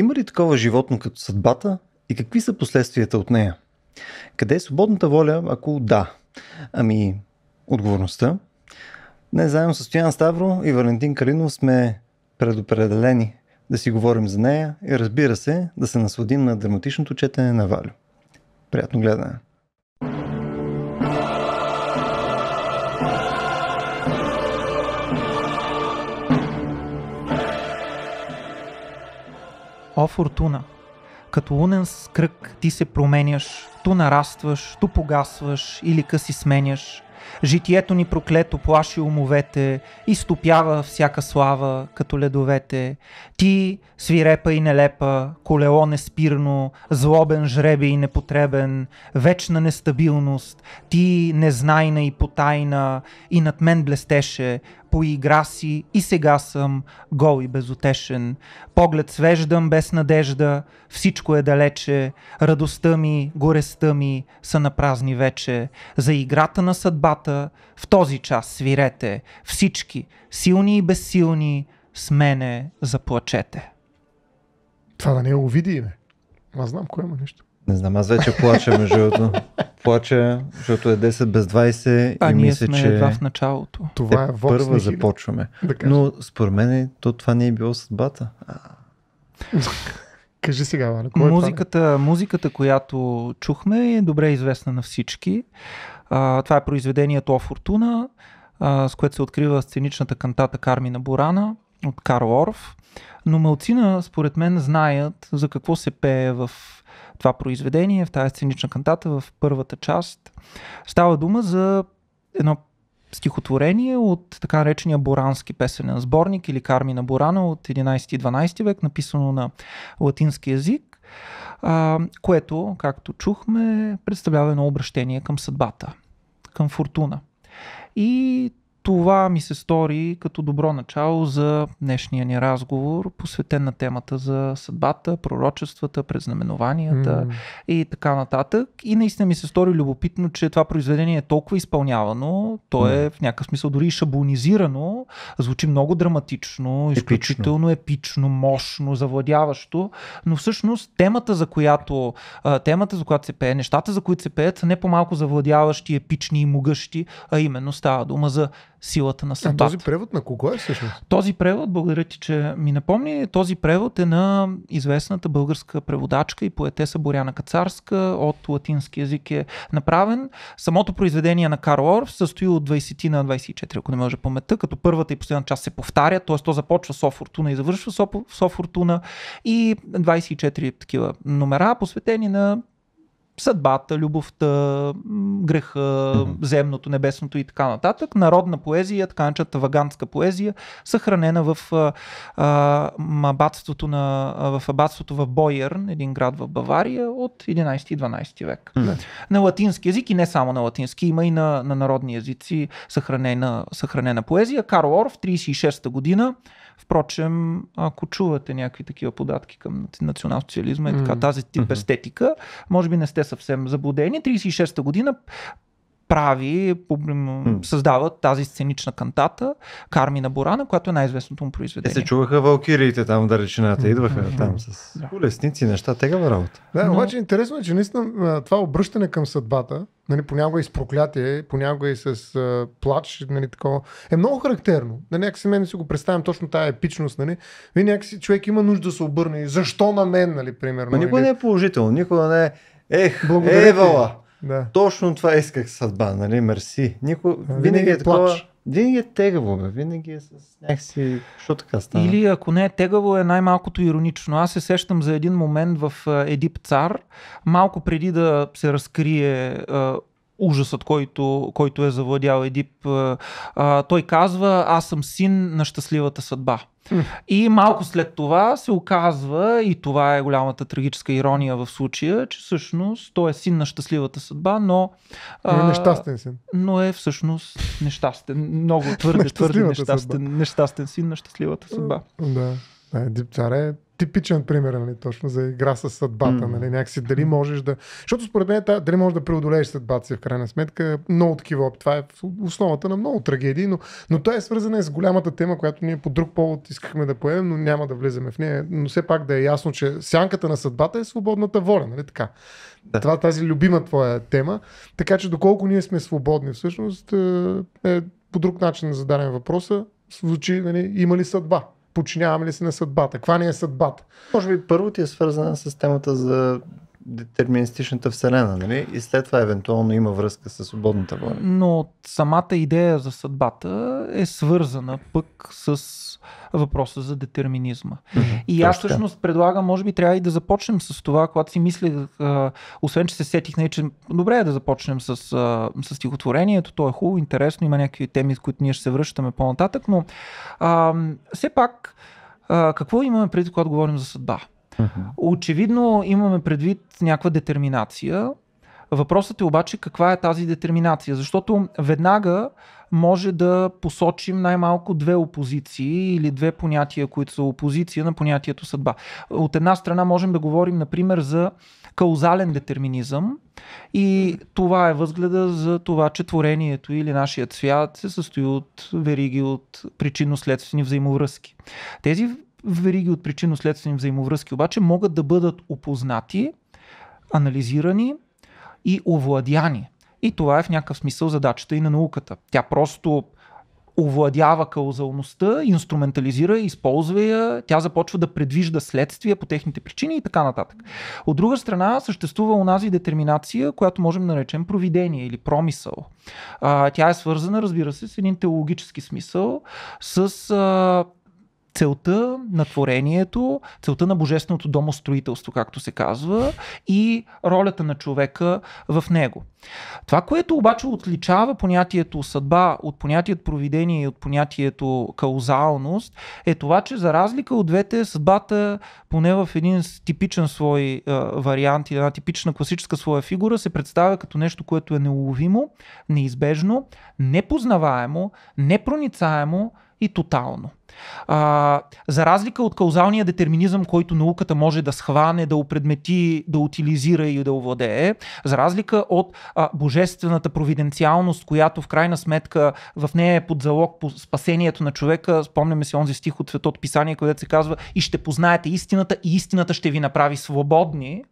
Има ли такова животно като съдбата и какви са последствията от нея? Къде е свободната воля, ако да? Ами, отговорността. Днес заедно с Стоян Ставро и Валентин Калинов сме предопределени да си говорим за нея и разбира се да се насладим на драматичното четене на Валю. Приятно гледане! О, Фортуна, като лунен с кръг ти се променяш, ту нарастваш, ту погасваш или къси сменяш. Житието ни проклето плаши умовете, изтопява всяка слава, като ледовете. Ти, свирепа и нелепа, колело неспирно, злобен жреби и непотребен, вечна нестабилност, ти незнайна и потайна, и над мен блестеше, поигра си и сега съм гол и безутешен. Поглед свеждам без надежда, всичко е далече, радостта ми, горестта ми са на празни вече. За играта на съдбата в този час свирете, всички, силни и безсилни, с мене заплачете. Това да не е не. Аз знам кое има нещо. Не знам, аз вече плача, между другото. Плача, защото е 10 без 20 а, и ние мисля, сме че... едва в началото. Това е, е първа не започваме. Да Но според мен то това не е било съдбата. А... Кажи сега, Валя, кой е музиката, е музиката, която чухме е добре известна на всички. А, това е произведението О Фортуна, а, с което се открива сценичната кантата Кармина Борана от Карл Орф. Но мълцина, според мен, знаят за какво се пее в това произведение, в тази сценична кантата, в първата част. Става дума за едно стихотворение от така наречения Борански песенен сборник или Кармина Борана от 11-12 век, написано на латински язик, което, както чухме, представлява едно обращение към съдбата, към фортуна. И това ми се стори като добро начало за днешния ни разговор, посветен на темата за съдбата, пророчествата, предзнаменованията mm. и така нататък. И наистина ми се стори любопитно, че това произведение е толкова изпълнявано, то mm. е в някакъв смисъл дори шаблонизирано, звучи много драматично, изключително епично, мощно, завладяващо, но всъщност темата, за която, темата, за която се пее, нещата, за които се пеят, са не по-малко завладяващи, епични и могъщи, а именно става дума за силата на съдбата. А този превод на кого е всъщност? Този превод, благодаря ти, че ми напомни, този превод е на известната българска преводачка и поетеса Боряна Кацарска, от латински язик е направен. Самото произведение на Карл Орф състои от 20 на 24, ако не може паметта, като първата и последна част се повтаря, т.е. то започва с Офортуна и завършва с Фортуна и 24 такива номера, посветени на съдбата, любовта, греха, земното, небесното и така нататък. Народна поезия, начата вагантска поезия, съхранена в, а, абатството на, в абатството в Бойерн, един град в Бавария, от 11 12 век. Mm. На латински язик и не само на латински, има и на, на народни язици съхранена, съхранена поезия. Карл Орф, 36-та година, Впрочем, ако чувате някакви такива податки към национал-социализма и така, тази тип естетика, може би не сте съвсем заблудени. 36-та година прави, създават тази сценична кантата, Кармина Борана, която е най-известното му е, произведение. Те се чуваха валкириите там в далечината, идваха mm-hmm. там с да. колесници, неща, тега работа. Да, Но... обаче интересно е, че наистина това обръщане към съдбата, нали, понякога и с проклятие, понякога и с а, плач, нали, такова, е много характерно. Нали, някакси мен си го представям точно тая епичност. Нали. Вие някакси човек има нужда да се обърне. Защо на мен, нали, примерно? Но никога или... не е положително, никога не е Ех, Благодаря Евала! Ти. Да. Точно това исках съдба, нали? Мерси. Нико... Винаги, е винаги е такова... Плач. Винаги е тегаво, бе. винаги е с някакси... Що така става? Или ако не е тегаво, е най-малкото иронично. Аз се сещам за един момент в Едип Цар, малко преди да се разкрие ужасът, който, който е завладял Едип. Е, а, той казва, аз съм син на щастливата съдба. И малко след това се оказва, и това е голямата трагическа ирония в случая, че всъщност той е син на щастливата съдба, но. е нещастен син. Но е всъщност нещастен. Много твърде, твърде нещастен, нещастен син на щастливата съдба. Да. Едип цар е типичен пример, нали, точно за игра с съдбата, mm. нали, някакси дали можеш да... Защото според мен дали можеш да преодолееш съдбата си в крайна сметка, много такива, това е основата на много трагедии, но, но това е свързана с голямата тема, която ние по друг повод искахме да поемем, но няма да влеземе в нея, но все пак да е ясно, че сянката на съдбата е свободната воля, нали така? Да. Това тази любима твоя тема, така че доколко ние сме свободни всъщност е, е по друг начин зададен въпроса, звучи, нали, има ли съдба? подчиняваме ли се на съдбата, каква ни е съдбата. Може би първо ти е свързана с темата за детерминистичната вселена, нали? И след това евентуално има връзка с свободната воля. Но самата идея за съдбата е свързана пък с въпроса за детерминизма. Mm-hmm, и аз всъщност предлагам, може би трябва и да започнем с това, когато си мислех, освен че се сетих, не, нали, че добре е да започнем с, с стихотворението, то е хубаво, интересно, има някакви теми, с които ние ще се връщаме по-нататък, но а, все пак а, какво имаме преди, когато говорим за съдба? Очевидно имаме предвид някаква детерминация. Въпросът е обаче каква е тази детерминация, защото веднага може да посочим най-малко две опозиции или две понятия, които са опозиция на понятието съдба. От една страна можем да говорим, например, за каузален детерминизъм и това е възгледа за това, че творението или нашият свят се състои от вериги от причинно-следствени взаимовръзки. Тези вериги от причинно-следствени взаимовръзки обаче могат да бъдат опознати, анализирани и овладяни. И това е в някакъв смисъл задачата и на науката. Тя просто овладява каузалността, инструментализира, използва я, тя започва да предвижда следствия по техните причини и така нататък. От друга страна съществува унази детерминация, която можем да наречем провидение или промисъл. тя е свързана, разбира се, с един теологически смисъл, с целта на творението, целта на божественото домостроителство, както се казва, и ролята на човека в него. Това, което обаче отличава понятието съдба от понятието провидение и от понятието каузалност, е това, че за разлика от двете, съдбата, поне в един типичен свой вариант и една типична класическа своя фигура, се представя като нещо, което е неуловимо, неизбежно, непознаваемо, непроницаемо, и тотално. А, за разлика от каузалния детерминизъм, който науката може да схване, да опредмети, да утилизира и да овладее, за разлика от а, божествената провиденциалност, която в крайна сметка в нея е под залог по спасението на човека, спомняме се онзи стих от Светото Писание, където се казва и ще познаете истината и истината ще ви направи свободни,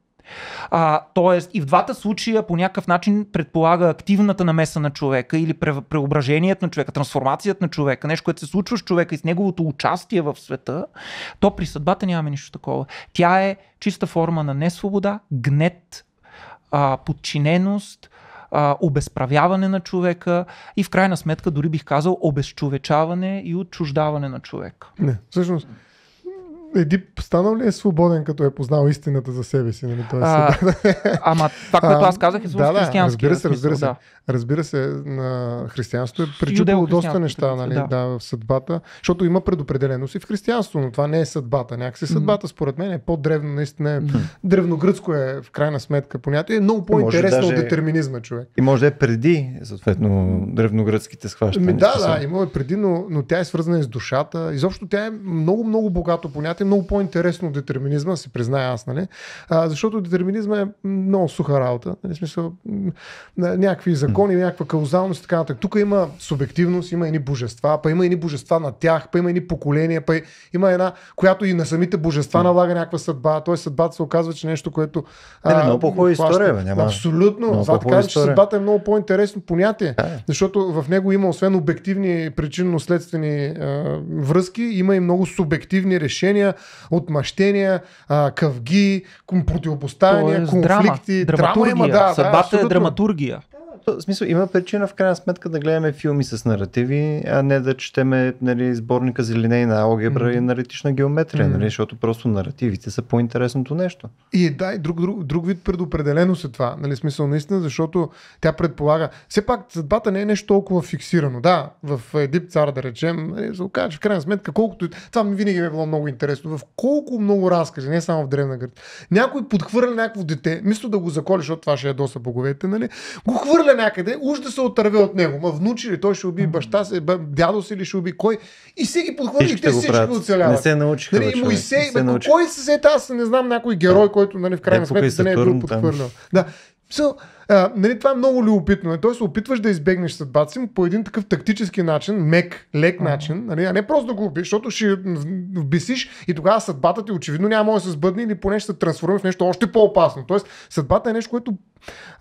а, тоест и в двата случая по някакъв начин предполага активната намеса на човека или преображението на човека, трансформацията на човека, нещо, което се случва с човека и с неговото участие в света, то при съдбата нямаме нищо такова. Тя е чиста форма на несвобода, гнет, а, подчиненост, а, обезправяване на човека и в крайна сметка дори бих казал обезчовечаване и отчуждаване на човека. Не, всъщност Едип станал ли е свободен, като е познал истината за себе си? Нали? Той е а, ама това, което аз казах е да, да, християнски. Разбира се, разбира се. Да. Разбира се, на християнството е причупило доста неща нали? да. Да, в съдбата, защото има предопределеност и в християнството, но това не е съдбата. Някакси съдбата, според мен, е по-древно, наистина е древногръцко е в крайна сметка понятие. Е много по-интересно даже... от детерминизма, човек. И може да е преди, съответно, древногръцките схващания. Ами да, да, има е преди, но, но тя е свързана и с душата. Изобщо тя е много, много богато понятие е много по-интересно от детерминизма, си призная аз, нали? А, защото детерминизма е много суха работа, нали? смисъл, някакви закони, някаква каузалност и така нататък. Тук има субективност, има едни божества, па има едни божества на тях, па има едни поколения, па има една, която и на самите божества налага някаква съдба. Тоест съдбата се оказва, че нещо, което. А, не, не, много по-хубава история, бе, няма. Абсолютно. това да че съдбата е много по-интересно понятие, да. защото в него има освен обективни причинно-следствени връзки, има и много субективни решения, отношения, отмъщения, къвги, противопоставяния, конфликти. Драма, драма има, да. Съдбата да, е драматургия. В смисъл, има причина в крайна сметка да гледаме филми с наративи, а не да четеме нали, сборника за линейна алгебра mm-hmm. и аналитична геометрия, mm-hmm. нали, защото просто наративите са по-интересното нещо. И да, и друг, друг, друг вид предопределено е това. Нали, смисъл, наистина, защото тя предполага. Все пак съдбата не е нещо толкова фиксирано. Да, в Едип цар, да речем, нали, се окаже, в крайна сметка, колкото. Това ми винаги е било много интересно. В колко много разкази, не само в Древна Гърция. Някой подхвърля някакво дете, мисля да го заколи, защото това ще е доста боговете, нали? Го хвърля някъде, уж да се отърве от него. Ма внучи ли той ще уби баща си, дядо си или ще уби кой. И си ги подхвърли. те всички оцеляват. Не се научиха. Нали, бе, Моисей, не се бе, кой се сета, аз не знам някой герой, който нали, в крайна сметка не е бил подхвърлял. Да. So, а, нали, това е много любопитно. Нали? Тоест, опитваш да избегнеш съдбата си по един такъв тактически начин, мек, лек начин, нали, а не просто да го убиш, защото ще вбисиш и тогава съдбата ти очевидно няма да се сбъдне или поне ще се трансформира в нещо още по-опасно. Тоест, съдбата е нещо, което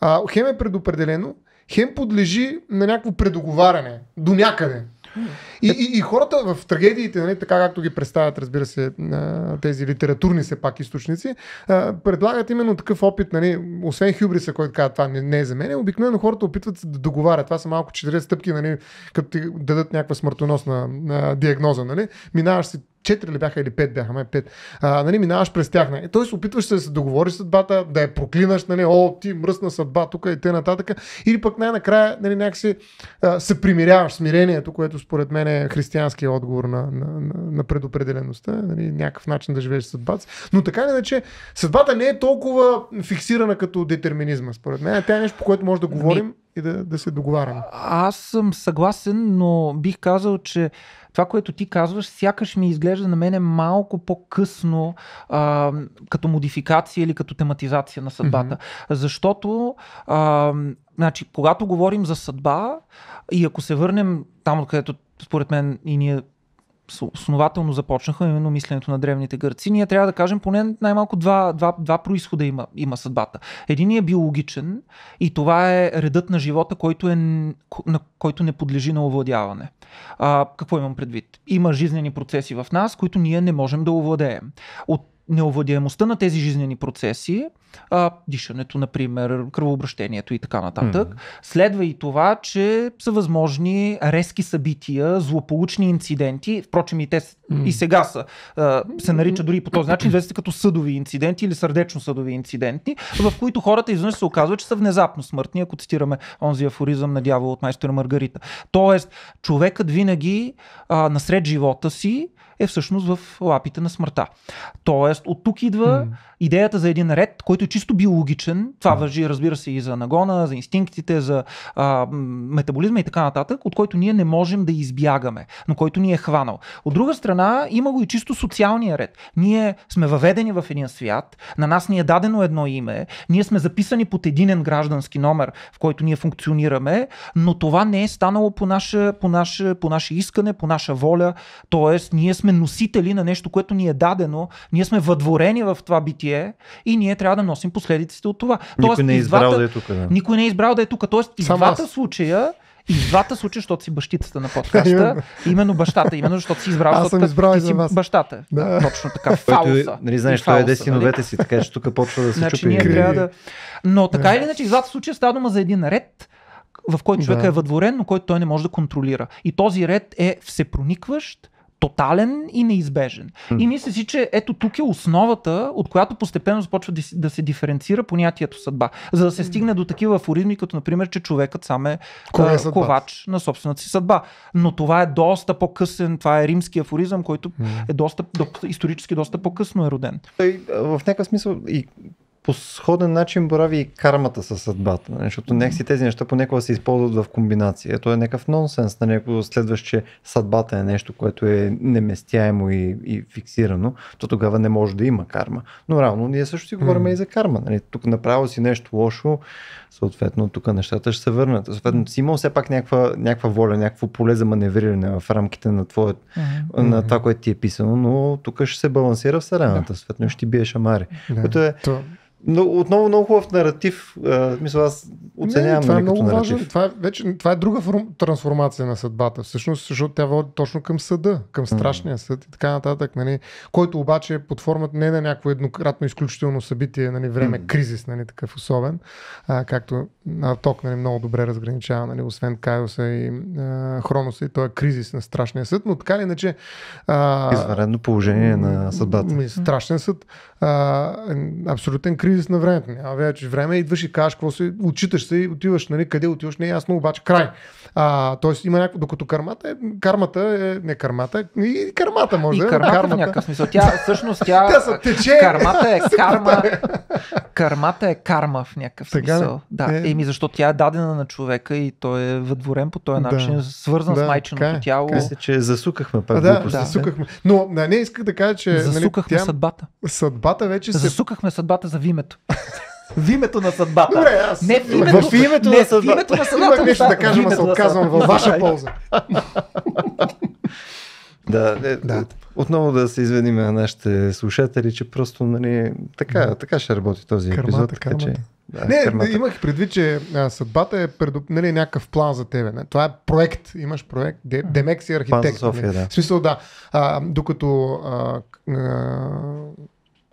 а, хем е предопределено, хем подлежи на някакво предоговаряне до някъде. И, и, и хората в трагедиите, нали, така както ги представят, разбира се, тези литературни все пак източници, предлагат именно такъв опит, нали, освен хюбриса, който казва това не е за мен, обикновено хората опитват да договарят. Това са малко 40 стъпки, нали, като ти дадат някаква смъртоносна диагноза. Нали. Минаваш си четири ли бяха или пет бяха, май пет. А, нали, минаваш през тях. Нали. Тоест, опитваш се да се договориш съдбата, да я проклинаш, нали, о, ти мръсна съдба, тук и те нататък. Или пък най-накрая нали, някакси се примиряваш смирението, което според мен е християнския отговор на, на, на, на предопределеността, нали, някакъв начин да живееш съдбата. Но така или иначе, съдбата не е толкова фиксирана като детерминизма, според мен. Тя е нещо, по което може да говорим ами, и да, да се договаряме. Аз съм съгласен, но бих казал, че това, което ти казваш, сякаш ми изглежда на мене малко по-късно а, като модификация или като тематизация на съдбата. Mm-hmm. Защото а, значи, когато говорим за съдба и ако се върнем там, където според мен и ние основателно започнаха, именно мисленето на древните гърци, ние трябва да кажем поне най-малко два, два, два происхода има, има съдбата. Един е биологичен и това е редът на живота, който, е, на, който не подлежи на овладяване. А, какво имам предвид? Има жизнени процеси в нас, които ние не можем да овладеем. От неовладяемостта на тези жизнени процеси, а, дишането, например, кръвообращението и така нататък, mm-hmm. следва и това, че са възможни резки събития, злополучни инциденти, впрочем и те mm-hmm. и сега са, а, се нарича дори по този начин, известни като съдови инциденти или сърдечно-съдови инциденти, в които хората изведнъж се оказва, че са внезапно смъртни, ако цитираме онзи афоризъм на дявол от майстора Маргарита. Тоест, човекът винаги а, насред живота си е всъщност в лапите на смъртта. Тоест, от тук идва mm идеята за един ред, който е чисто биологичен, това да. въжи разбира се и за нагона, за инстинктите, за а, метаболизма и така нататък, от който ние не можем да избягаме, но който ни е хванал. От друга страна има го и чисто социалния ред. Ние сме въведени в един свят, на нас ни е дадено едно име, ние сме записани под единен граждански номер, в който ние функционираме, но това не е станало по наше, по наше, по наше искане, по наша воля, т.е. ние сме носители на нещо, което ни е дадено, ние сме въдворени в това битие събитие и ние трябва да носим последиците от това. Никой Тоест, не е избрал двата, да е тук. Да. Никой не е избрал да е тук. Тоест, и двата аз. случая и в двата случая, защото си бащицата на подкаста, именно бащата, именно защото си избрал, Аз съм избрал ти за си вас. бащата. Да. Точно така. Е, Фауса. Нали, знаеш, той е синовете нали? си, така е, че тук почва да се значи, чупи. Ние трябва да... Но така или иначе, в двата случая става дума за един ред, в който човек да. е въдворен, но който той не може да контролира. И този ред е всепроникващ, тотален и неизбежен. И мисля си, че ето тук е основата, от която постепенно започва да се диференцира понятието съдба, за да се стигне до такива афоризми, като например, че човекът сам е, е ковач на собствената си съдба. Но това е доста по-късен, това е римски афоризъм, който е доста, исторически доста по-късно е роден. В някакъв смисъл и по сходен начин борави и кармата със съдбата, не? Нали? защото някакси тези неща понякога се използват в комбинация. Ето е някакъв нонсенс, на нали? някой. Следваш, че съдбата е нещо, което е неместяемо и, и фиксирано, то тогава не може да има карма. Но равно ние също си говорим mm. и за карма. Нали? Тук направо си нещо лошо, съответно тук нещата ще се върнат. Съответно си имал все пак някаква, някаква воля, някакво поле за маневриране в рамките на, твое, mm-hmm. на това, което ти е писано, но тук ще се балансира в Вселената, yeah. съответно ще ти бие шамари. Yeah. Което е но отново много хубав наратив. А, мисля, аз оценявам. Не, нали, това е много наратив. важно. Това е, вече, това е друга форм, трансформация на съдбата, всъщност, защото тя води точно към съда, към страшния съд и така нататък. Нали, който обаче е под формата не на някакво еднократно изключително събитие, нали, време, кризис, нали, такъв особен, а, както Ток нали, много добре разграничава, нали, освен Кайоса и а, Хроноса и той е кризис на страшния съд, но така ли иначе. Извънредно положение на съдбата. Страшен съд а, абсолютен кризис на времето. Няма вече време, е, идваш и кажеш какво се, отчиташ се и отиваш, нали, къде отиваш, не е ясно, обаче край. А, тоест има някакво, докато кармата е, кармата е, не кармата, и кармата може и да кармата, кармата. в някакъв смисъл. Тя, всъщност тя, тя са тече. кармата е карма, е. кармата е карма в някакъв Тега, смисъл. Да, е... еми защо тя е дадена на човека и той е въдворен по този начин, да. свързан да, с майченото кай, е. тяло. Е. Мисля, че засукахме пак. Да, да, засукахме. Но не, нали, не исках да кажа, че... Нали, засукахме нали, тя... съдбата. Съдбата вече се... Засукахме съдбата за вимето. В името на съдбата. Добре, аз... Не в името, в името не, на съдбата. В името на съдбата. Имах нещо да кажа, но се отказвам във ваша полза. Да, е, да. отново да се изведим на нашите слушатели, че просто нали, така, да. така ще работи този кърмата, епизод. Кърмата. Така, Че, да, не, кърмата. имах предвид, че а, съдбата е предуп, нали, някакъв план за тебе. Не? Това е проект, имаш проект, Демекси архитект. План за нали? София, да. В смисъл, да. А, докато а, а,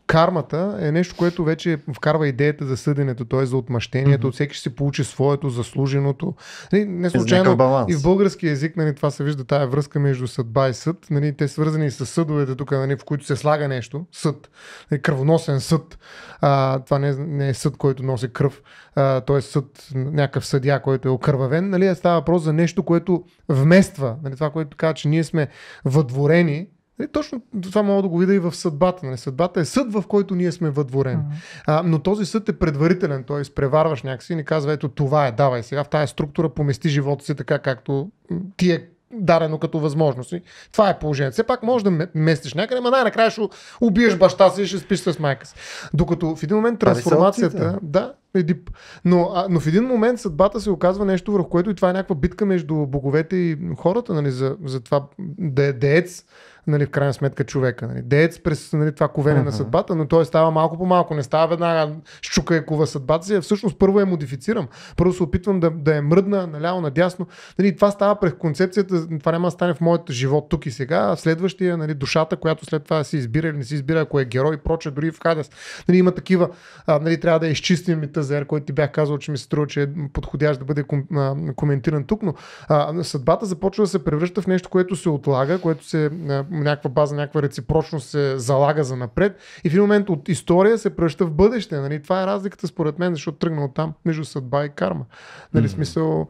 кармата е нещо, което вече вкарва идеята за съденето, т.е. за отмъщението, mm-hmm. всеки ще си получи своето, заслуженото. Нали, не случайно и в български язик нали, това се вижда тая връзка между съдба и съд. Нали, те свързани с съдовете тук, нали, в които се слага нещо, съд, нали, кръвоносен съд. А, това не, е, не е съд, който носи кръв, т.е. съд, някакъв съдя, който е окървавен. Нали, става въпрос за нещо, което вмества. Нали, това, което казва, че ние сме въдворени Нали, точно това мога да го видя и в съдбата. Нали. Съдбата е съд, в който ние сме въдворени. Mm-hmm. А, но този съд е предварителен, т.е. преварваш някакси и ни казва, ето това е, давай сега в тази структура помести живота си така, както ти е дарено като възможност. това е положението. Все пак можеш да местиш някъде, но най-накрая ще убиеш баща си и ще спиш с майка си. Докато в един момент трансформацията. Да, е дип. Но, а, но в един момент съдбата се оказва нещо, върху което и това е някаква битка между боговете и хората, нали, за, за това да е деец нали, в крайна сметка човека. Нали. Деец през нали, това ковене uh-huh. на съдбата, но той става малко по малко. Не става веднага щука е кова съдбата си. Всъщност първо я модифицирам. Първо се опитвам да, да я мръдна наляво, надясно. Нали, това става през концепцията. Това няма да стане в моят живот тук и сега. А следващия, нали, душата, която след това си избира или не си избира, ако е герой и проче, дори в Хадес. Нали, има такива, а, нали, трябва да изчистим и тазер, който ти бях казал, че ми се струва, че е подходящ да бъде ком, а, коментиран тук, но а, съдбата започва да се превръща в нещо, което се отлага, което се някаква база, някаква реципрочност се залага за напред и в един момент от история се пръща в бъдеще. Нали? Това е разликата според мен, защото тръгна от там между съдба и карма. Нали, mm-hmm. смисъл,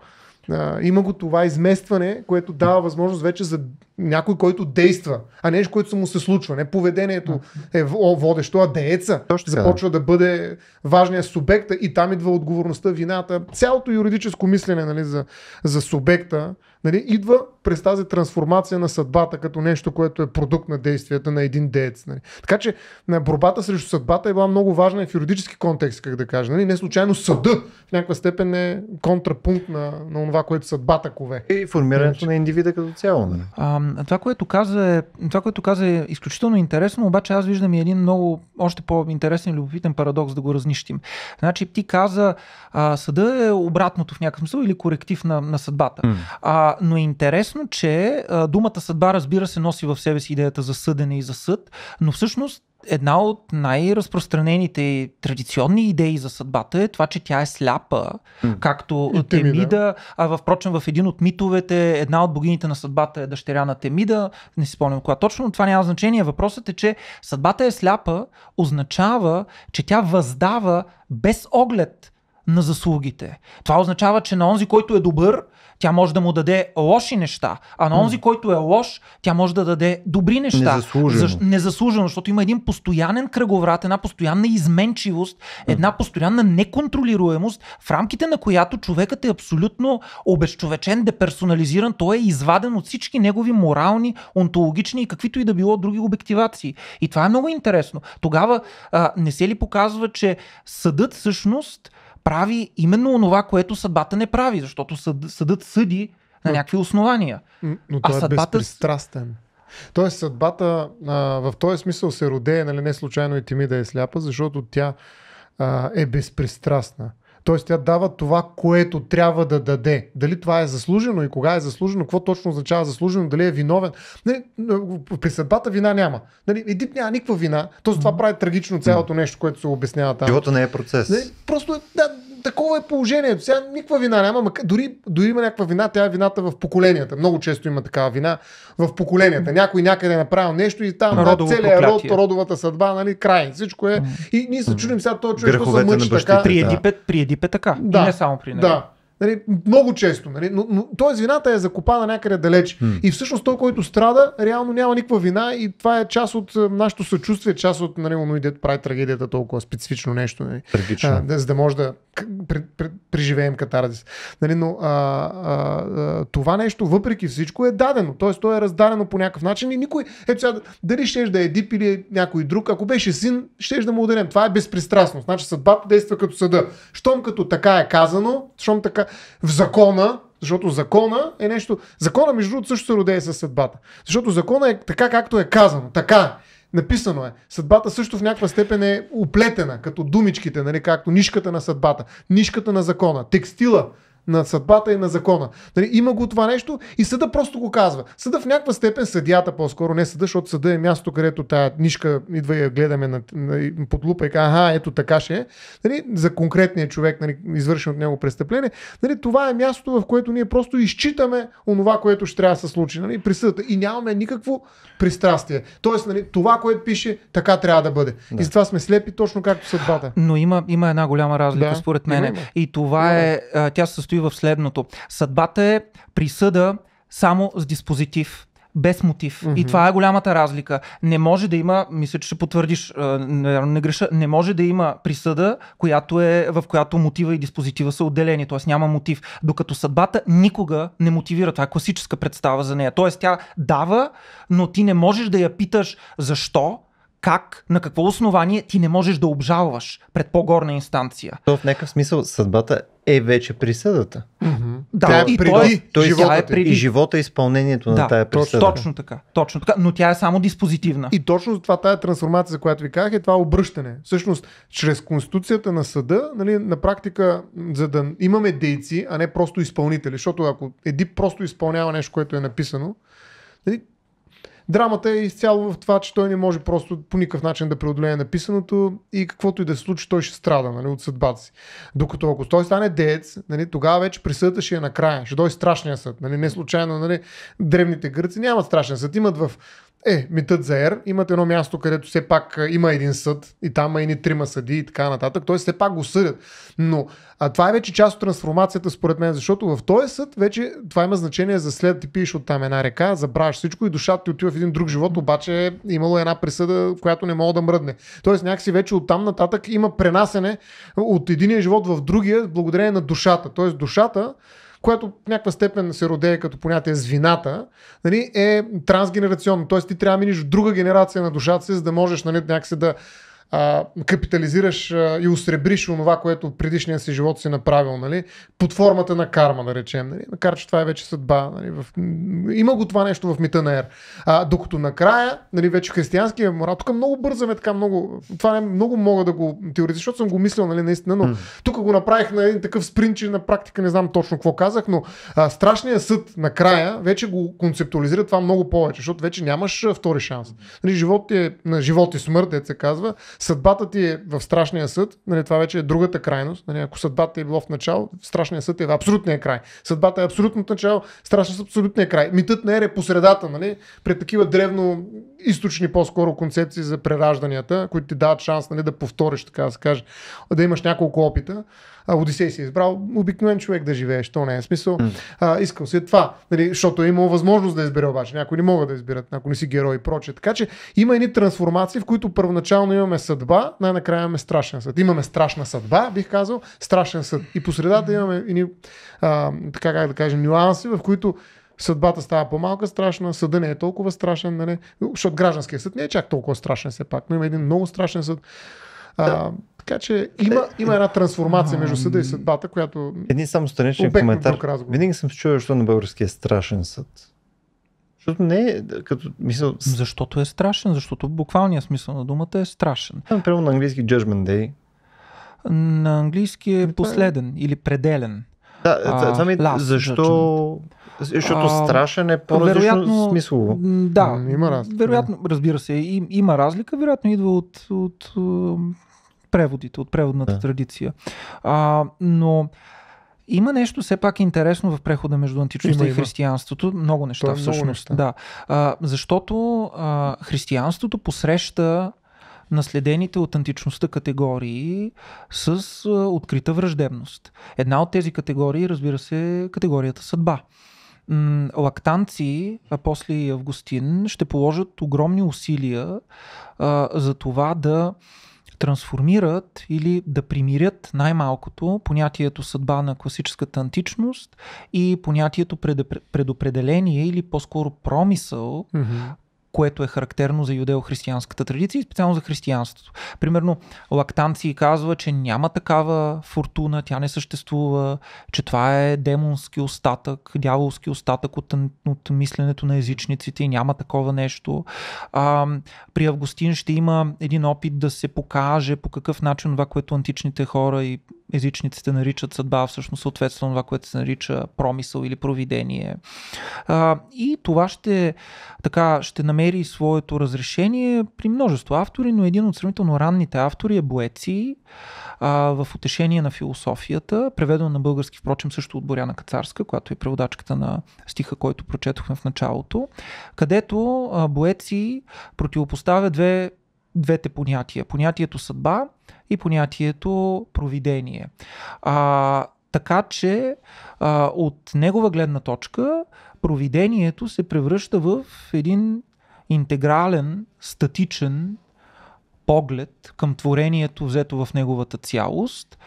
а, има го това изместване, което дава възможност вече за някой, който действа, а нещо, което му се случва. Не поведението е водещо, а дееца Точно започва да. да бъде важния субекта и там идва отговорността, вината, цялото юридическо мислене нали, за, за субекта нали, идва през тази трансформация на съдбата като нещо, което е продукт на действията на един деец. Нали. Така че борбата срещу съдбата е била много важна и в юридически контекст, как да кажа. Нали. Не случайно съда в някаква степен е контрапункт на, на това, което съдбата кове. И формирането на индивида като цяло. Нали? А, това, което каза е, това, което каза е изключително интересно, обаче аз виждам и един много още по-интересен и любопитен парадокс да го разнищим. Значи ти каза, а, съда е обратното в някакъв смисъл или коректив на, на съдбата. Mm. А, но е интересно, че а, думата съдба, разбира се, носи в себе си идеята за съдене и за съд, но всъщност една от най-разпространените традиционни идеи за съдбата е това, че тя е сляпа, mm. както е, и Темида. А впрочем, в един от митовете, една от богините на съдбата е дъщеря на Темида. Не си спомням коя точно, но това няма значение. Въпросът е, че съдбата е сляпа, означава, че тя въздава без оглед на заслугите. Това означава, че на онзи, който е добър, тя може да му даде лоши неща, а на онзи, който е лош, тя може да даде добри неща. Незаслужено. За, незаслужено, защото има един постоянен кръговрат, една постоянна изменчивост, една постоянна неконтролируемост, в рамките на която човекът е абсолютно обезчовечен, деперсонализиран, той е изваден от всички негови морални, онтологични и каквито и да било други обективации. И това е много интересно. Тогава а, не се ли показва, че съдът всъщност прави именно онова, което съдбата не прави, защото съд, съдът съди на някакви основания. Но, но той а е съдбата... е безпристрастен. Тоест съдбата а, в този смисъл се родее, нали не случайно и Тимида е сляпа, защото тя а, е безпристрастна. Т.е. тя дава това, което трябва да даде. Дали това е заслужено и кога е заслужено, какво точно означава заслужено, дали е виновен. Нали, при съдбата вина няма. Нали, Едип няма никаква вина. Тоест това прави трагично цялото нещо, което се обяснява там. Живото не е процес. Нали, просто да, такова е положението. Сега никаква вина няма, макар дори, дори има някаква вина, тя е вината в поколенията. Много често има такава вина в поколенията. Някой някъде е направил нещо и там да, целият род, родовата съдба, нали, край. Всичко е. И ние се чудим сега, този човек, се мъчи така. При Едипет, при Едипет така. Да. И не само при него. Да. Нали, много често. Нали, но, но, тоест вината е закопана някъде далеч. Mm. И всъщност той, който страда, реално няма никаква вина и това е част от е, нашето съчувствие, част от нали, оно дет прави трагедията толкова специфично нещо. Нали, а, да, за да може да преживеем катарзис. Нали, но а, а, а, това нещо, въпреки всичко, е дадено. Тоест, то е раздадено по някакъв начин и никой. Е, сега, дали щеш да е Дип или е някой друг, ако беше син, щеш да му ударим. Това е безпристрастност. Значи съдбата действа като съда. Щом като така е казано, щом така в закона, защото закона е нещо... Закона, между другото, също се родее със съдбата. Защото закона е така, както е казано. Така е Написано е. Съдбата също в някаква степен е оплетена, като думичките, нали, както нишката на съдбата, нишката на закона, текстила, на съдбата и на закона. Нали, има го това нещо и съда просто го казва. Съда в някаква степен, съдията по-скоро, не съда, защото съда е място, където тая нишка идва и я гледаме на, на, под лупа и казва, ага, ето така ще е. Нали, за конкретния човек, нали, извършен от него престъпление. Нали, това е мястото, в което ние просто изчитаме онова, което ще трябва да се случи. Нали, присъдата. И нямаме никакво пристрастие. Тоест, нали, това, което пише, така трябва да бъде. Да. И затова сме слепи, точно както съдбата. Но има, има една голяма разлика, да, според мен. И това е, тя се състои състои в следното. Съдбата е присъда само с диспозитив без мотив. Mm-hmm. И това е голямата разлика. Не може да има, мисля, че ще потвърдиш, не, не греша, не може да има присъда, която е, в която мотива и диспозитива са отделени, т.е. няма мотив. Докато съдбата никога не мотивира. Това е класическа представа за нея. Т.е. тя дава, но ти не можеш да я питаш защо, как, на какво основание ти не можеш да обжалваш пред по-горна инстанция. То в някакъв смисъл съдбата е вече присъдата. Mm-hmm. Да, тя е и преди той, е той е живота, е преди... и живота изпълнението да, на тая присъда. Точно така, точно така, но тя е само диспозитивна. И точно това тая трансформация, за която ви казах, е това обръщане. Всъщност, чрез конституцията на съда, нали, на практика, за да имаме дейци, а не просто изпълнители, защото ако един просто изпълнява нещо, което е написано, нали, Драмата е изцяло в това, че той не може просто по никакъв начин да преодолее написаното и каквото и да се случи, той ще страда нали, от съдбата си. Докато ако той стане деец, нали, тогава вече присъдата ще е накрая. Ще дойде страшния съд. Нали, не случайно нали, древните гърци нямат страшен съд. Имат в е, митът за Ер, имат едно място, където все пак има един съд и там има едни трима съди и така нататък, т.е. все пак го съдят. Но а това е вече част от трансформацията според мен, защото в този съд вече това има значение за след ти пиеш от там една река, забравяш всичко и душата ти отива в един друг живот, обаче е имало една присъда, в която не мога да мръдне. Тоест някакси вече от там нататък има пренасене от единия живот в другия, благодарение на душата. Тоест душата което в някаква степен се родее като понятие с вината, нали, е трансгенерационно. Тоест ти трябва да миниш в друга генерация на душата си, за да можеш нали, някакси да а, капитализираш а, и усребриш онова, което предишния си живот си направил, нали? под формата на карма, да речем. Нали? Макар, че това е вече съдба. Нали? В... Има го това нещо в мита на Ер. А, докато накрая, нали, вече християнския морал, тук много бързаме, така много. Това не много мога да го теоризирам, защото съм го мислил, нали, наистина, но mm. тук го направих на един такъв спринт, че на практика не знам точно какво казах, но а, страшният съд накрая вече го концептуализира това много повече, защото вече нямаш втори шанс. Нали, живот е, на живот и смърт, е, се казва съдбата ти е в страшния съд, нали, това вече е другата крайност. Нали, ако съдбата е била в начало, страшния съд е в абсолютния край. Съдбата е абсолютно начало, страшен съд е абсолютния край. Митът не е посредата, нали, при такива древно източни по-скоро концепции за преражданията, които ти дават шанс нали, да повториш, така да се каже, да имаш няколко опита. А, Одисей си е избрал обикновен човек да живее, то не е смисъл. Mm. А, искал си е това, нали, защото е имал възможност да избере обаче. Някои не могат да избират, ако не си герой и проче. Така че има едни трансформации, в които първоначално имаме съдба, най-накрая имаме страшен съд. Имаме страшна съдба, бих казал, страшен съд. И посредата имаме едни, а, така как да кажем, нюанси, в които съдбата става по-малка страшна, съда не е толкова страшен, нали? защото гражданския съд не е чак толкова страшен все пак, но има един много страшен съд. А, така че има, има една трансформация между съда и съдбата, която. Един само страничен коментар. Винаги съм чувал, защо на българския е страшен съд. Защото не е като мисъл... Защото е страшен, защото буквалния смисъл на думата е страшен. Например, на английски Judgment Day. На английски е, е- последен или пределен. Да, а, ми, ласт, защо? Значи. Защото а, страшен е по-различно смислово. Да, има разлика. Вероятно, разбира се, им, има разлика, вероятно идва от, от, от преводите, от преводната да. традиция. А, но има нещо все пак интересно в прехода между античността и християнството. Много неща, е всъщност. Много неща. Да. А, защото а, християнството посреща наследените от античността категории с открита враждебност. Една от тези категории, разбира се, е категорията съдба лактанци, а после и Августин, ще положат огромни усилия а, за това да трансформират или да примирят най-малкото понятието съдба на класическата античност и понятието предопределение или по-скоро промисъл, mm-hmm което е характерно за юдео-християнската традиция и специално за християнството. Примерно, Лактанци казва, че няма такава фортуна, тя не съществува, че това е демонски остатък, дяволски остатък от, от мисленето на езичниците и няма такова нещо. А, при Августин ще има един опит да се покаже по какъв начин това, което античните хора и езичниците наричат съдба, всъщност съответствено на това, което се нарича промисъл или провидение. А, и това ще, така, ще намери своето разрешение при множество автори, но един от сравнително ранните автори е Боеци а, в Утешение на философията, преведено на български, впрочем, също от Боряна Кацарска, която е преводачката на стиха, който прочетохме в началото, където Боеци противопоставя две двете понятия. Понятието съдба и понятието провидение. А, така че а, от негова гледна точка провидението се превръща в един интегрален, статичен поглед към творението, взето в неговата цялост.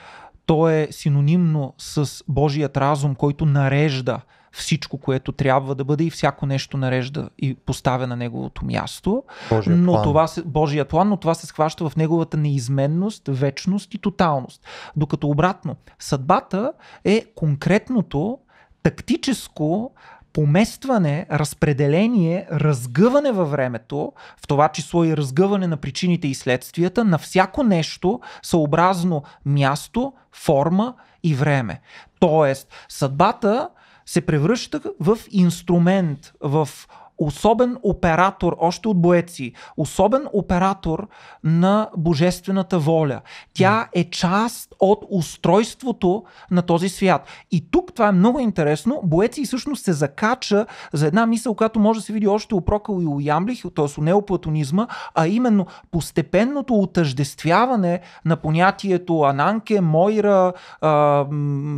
То е синонимно с Божият разум, който нарежда всичко, което трябва да бъде и всяко нещо нарежда и поставя на неговото място. Божия но план. Това се, Божия план, но това се схваща в неговата неизменност, вечност и тоталност. Докато обратно, съдбата е конкретното тактическо поместване, разпределение, разгъване във времето, в това число и разгъване на причините и следствията на всяко нещо съобразно място, форма и време. Тоест, съдбата се превръща в инструмент, в особен оператор, още от боеци, особен оператор на божествената воля. Тя е част от устройството на този свят. И тук това е много интересно. Боеци всъщност се закача за една мисъл, която може да се види още у Прокъл и у Ямблих, т.е. у неоплатонизма, а именно постепенното отъждествяване на понятието Ананке, Мойра,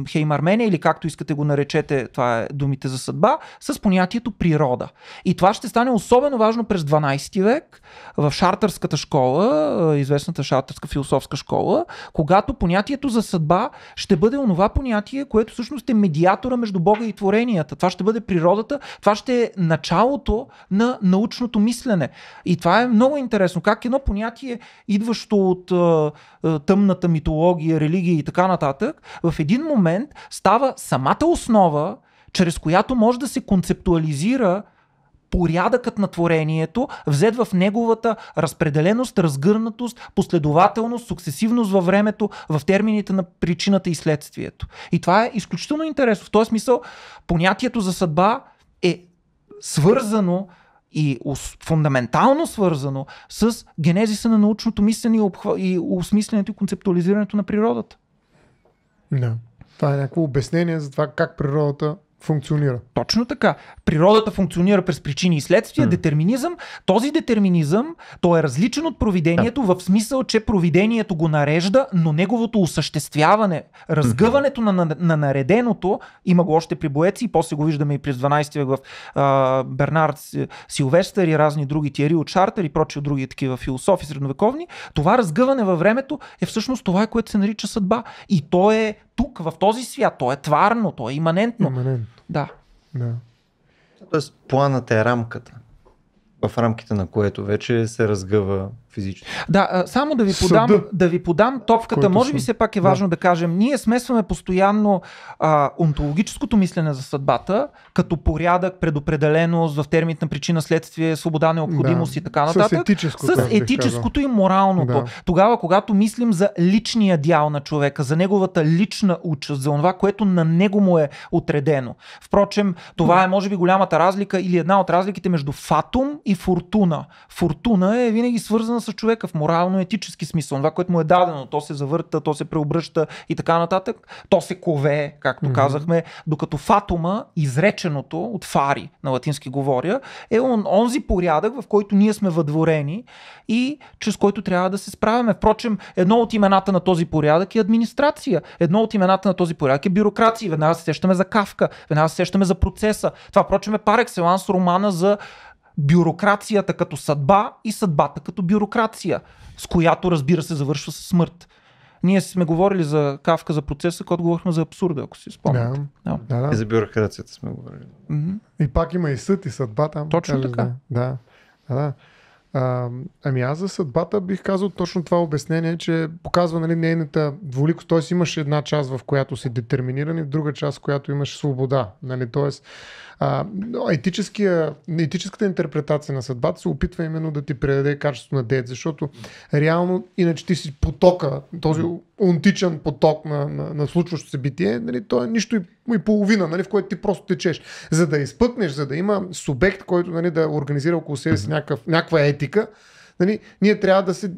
Хеймармене или както искате го наречете, това е думите за съдба, с понятието природа. И това ще стане особено важно през 12 век в шартърската школа, известната шартърска философска школа, когато понятието за съдба ще бъде онова понятие, което всъщност е медиатора между Бога и творенията. Това ще бъде природата, това ще е началото на научното мислене. И това е много интересно. Как едно понятие, идващо от тъмната митология, религия и така нататък, в един момент става самата основа, чрез която може да се концептуализира порядъкът на творението, взет в неговата разпределеност, разгърнатост, последователност, суксесивност във времето, в термините на причината и следствието. И това е изключително интересно. В този смисъл понятието за съдба е свързано и фундаментално свързано с генезиса на научното мислене и, обхва... и осмисленето и концептуализирането на природата. Да. Това е някакво обяснение за това как природата функционира. Точно така. Природата функционира през причини и следствия, mm. детерминизъм. Този детерминизъм, то е различен от провидението yeah. в смисъл, че провидението го нарежда, но неговото осъществяване, разгъването mm-hmm. на, на, на нареденото, има го още при боеци и после го виждаме и през 12 век в а, Бернард Силвестър и разни други тиери от Шартер и прочи от други такива философи средновековни. Това разгъване във времето е всъщност това, което се нарича съдба. И то е тук, в този свят. То е тварно, то е иманентно. Иманент. Да. да. Тоест планът е рамката, в рамките на което вече се разгъва физически. Да, само да ви подам, да ви подам топката. Може би все пак е важно да, да кажем, ние смесваме постоянно а, онтологическото мислене за съдбата, като порядък, предопределеност в термините на причина, следствие, свобода, необходимост да. и така нататък. С етическото, с етическото и моралното. Да. Тогава, когато мислим за личния дял на човека, за неговата лична участ, за това, което на него му е отредено. Впрочем, това е може би голямата разлика или една от разликите между фатум и фортуна. Фортуна е винаги свързана с с човека в морално-етически смисъл. Това, което му е дадено, то се завърта, то се преобръща и така нататък. То се кове, както mm-hmm. казахме, докато фатума, изреченото от фари, на латински говоря, е он, онзи порядък, в който ние сме въдворени и чрез който трябва да се справяме. Впрочем, едно от имената на този порядък е администрация. Едно от имената на този порядък е бюрокрация. Веднага се сещаме за Кавка, веднага се сещаме за процеса. Това, впрочем, е парекселанс екселанс романа за бюрокрацията като съдба и съдбата като бюрокрация, с която разбира се завършва със смърт. Ние сме говорили за Кавка, за процеса, когато говорихме за абсурда, ако си спомняте. Да, да. Да, да. И за бюрокрацията сме говорили. Mm-hmm. И пак има и съд, и съдба там. Точно е, така. Да. да. да. А, ами аз за съдбата бих казал точно това обяснение, че показва нали, нейната дволикост. Тоест имаш една част, в която си детерминиран и в друга част, в която имаш свобода. Нали? Тоест, а, етическата интерпретация на съдбата се опитва именно да ти предаде качество на дет, защото реално иначе ти си потока, този онтичен поток на, на, на случващо се битие, нали, то е нищо и, и половина, нали, в което ти просто течеш. За да изпъкнеш, за да има субект, който нали, да организира около себе си някакъв, някаква етика, нали, ние трябва да, се,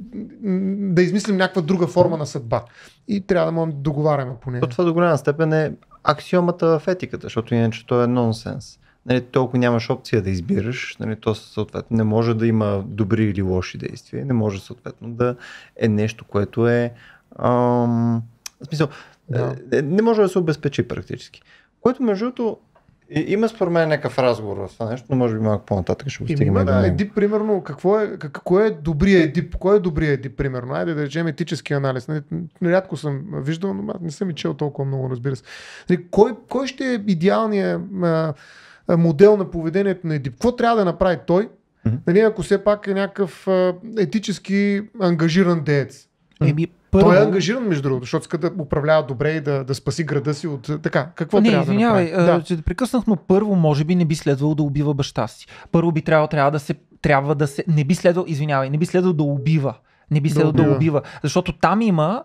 да измислим някаква друга форма на съдба. И трябва да можем да договаряме по нея. То това до голяма степен е аксиомата в етиката, защото иначе то е нонсенс. Нали, толкова нямаш опция да избираш, нали, то съответно не може да има добри или лоши действия, не може съответно да е нещо, което е... Ам, в смисъл, да. Е, е, не може да се обезпечи практически. Което между другото и, има според мен някакъв разговор в това нещо, но може би малко по-нататък ще го стигнем. Има, да, едип, примерно, какво е, как, кое е добрия едип? Кой е добрия едип, примерно? Айде да речем етически анализ. Рядко съм виждал, но не съм и чел толкова много, разбира се. Нали, кой, кой ще е идеалният модел на поведението на едип? Какво трябва да направи той, mm-hmm. нали, ако все пак е някакъв а, етически ангажиран деец? Еми, mm-hmm първо... Той е ангажиран, между другото, защото иска да управлява добре и да, да спаси града си от така. Какво не, трябва извинявай, да направи? Не, извинявай, да прекъснах, но първо може би не би следвало да убива баща си. Първо би трябвало трябва да се трябва да се. Не би следвал, извинявай, не би следвал да убива. Не би следвал да убива. Да убива защото там има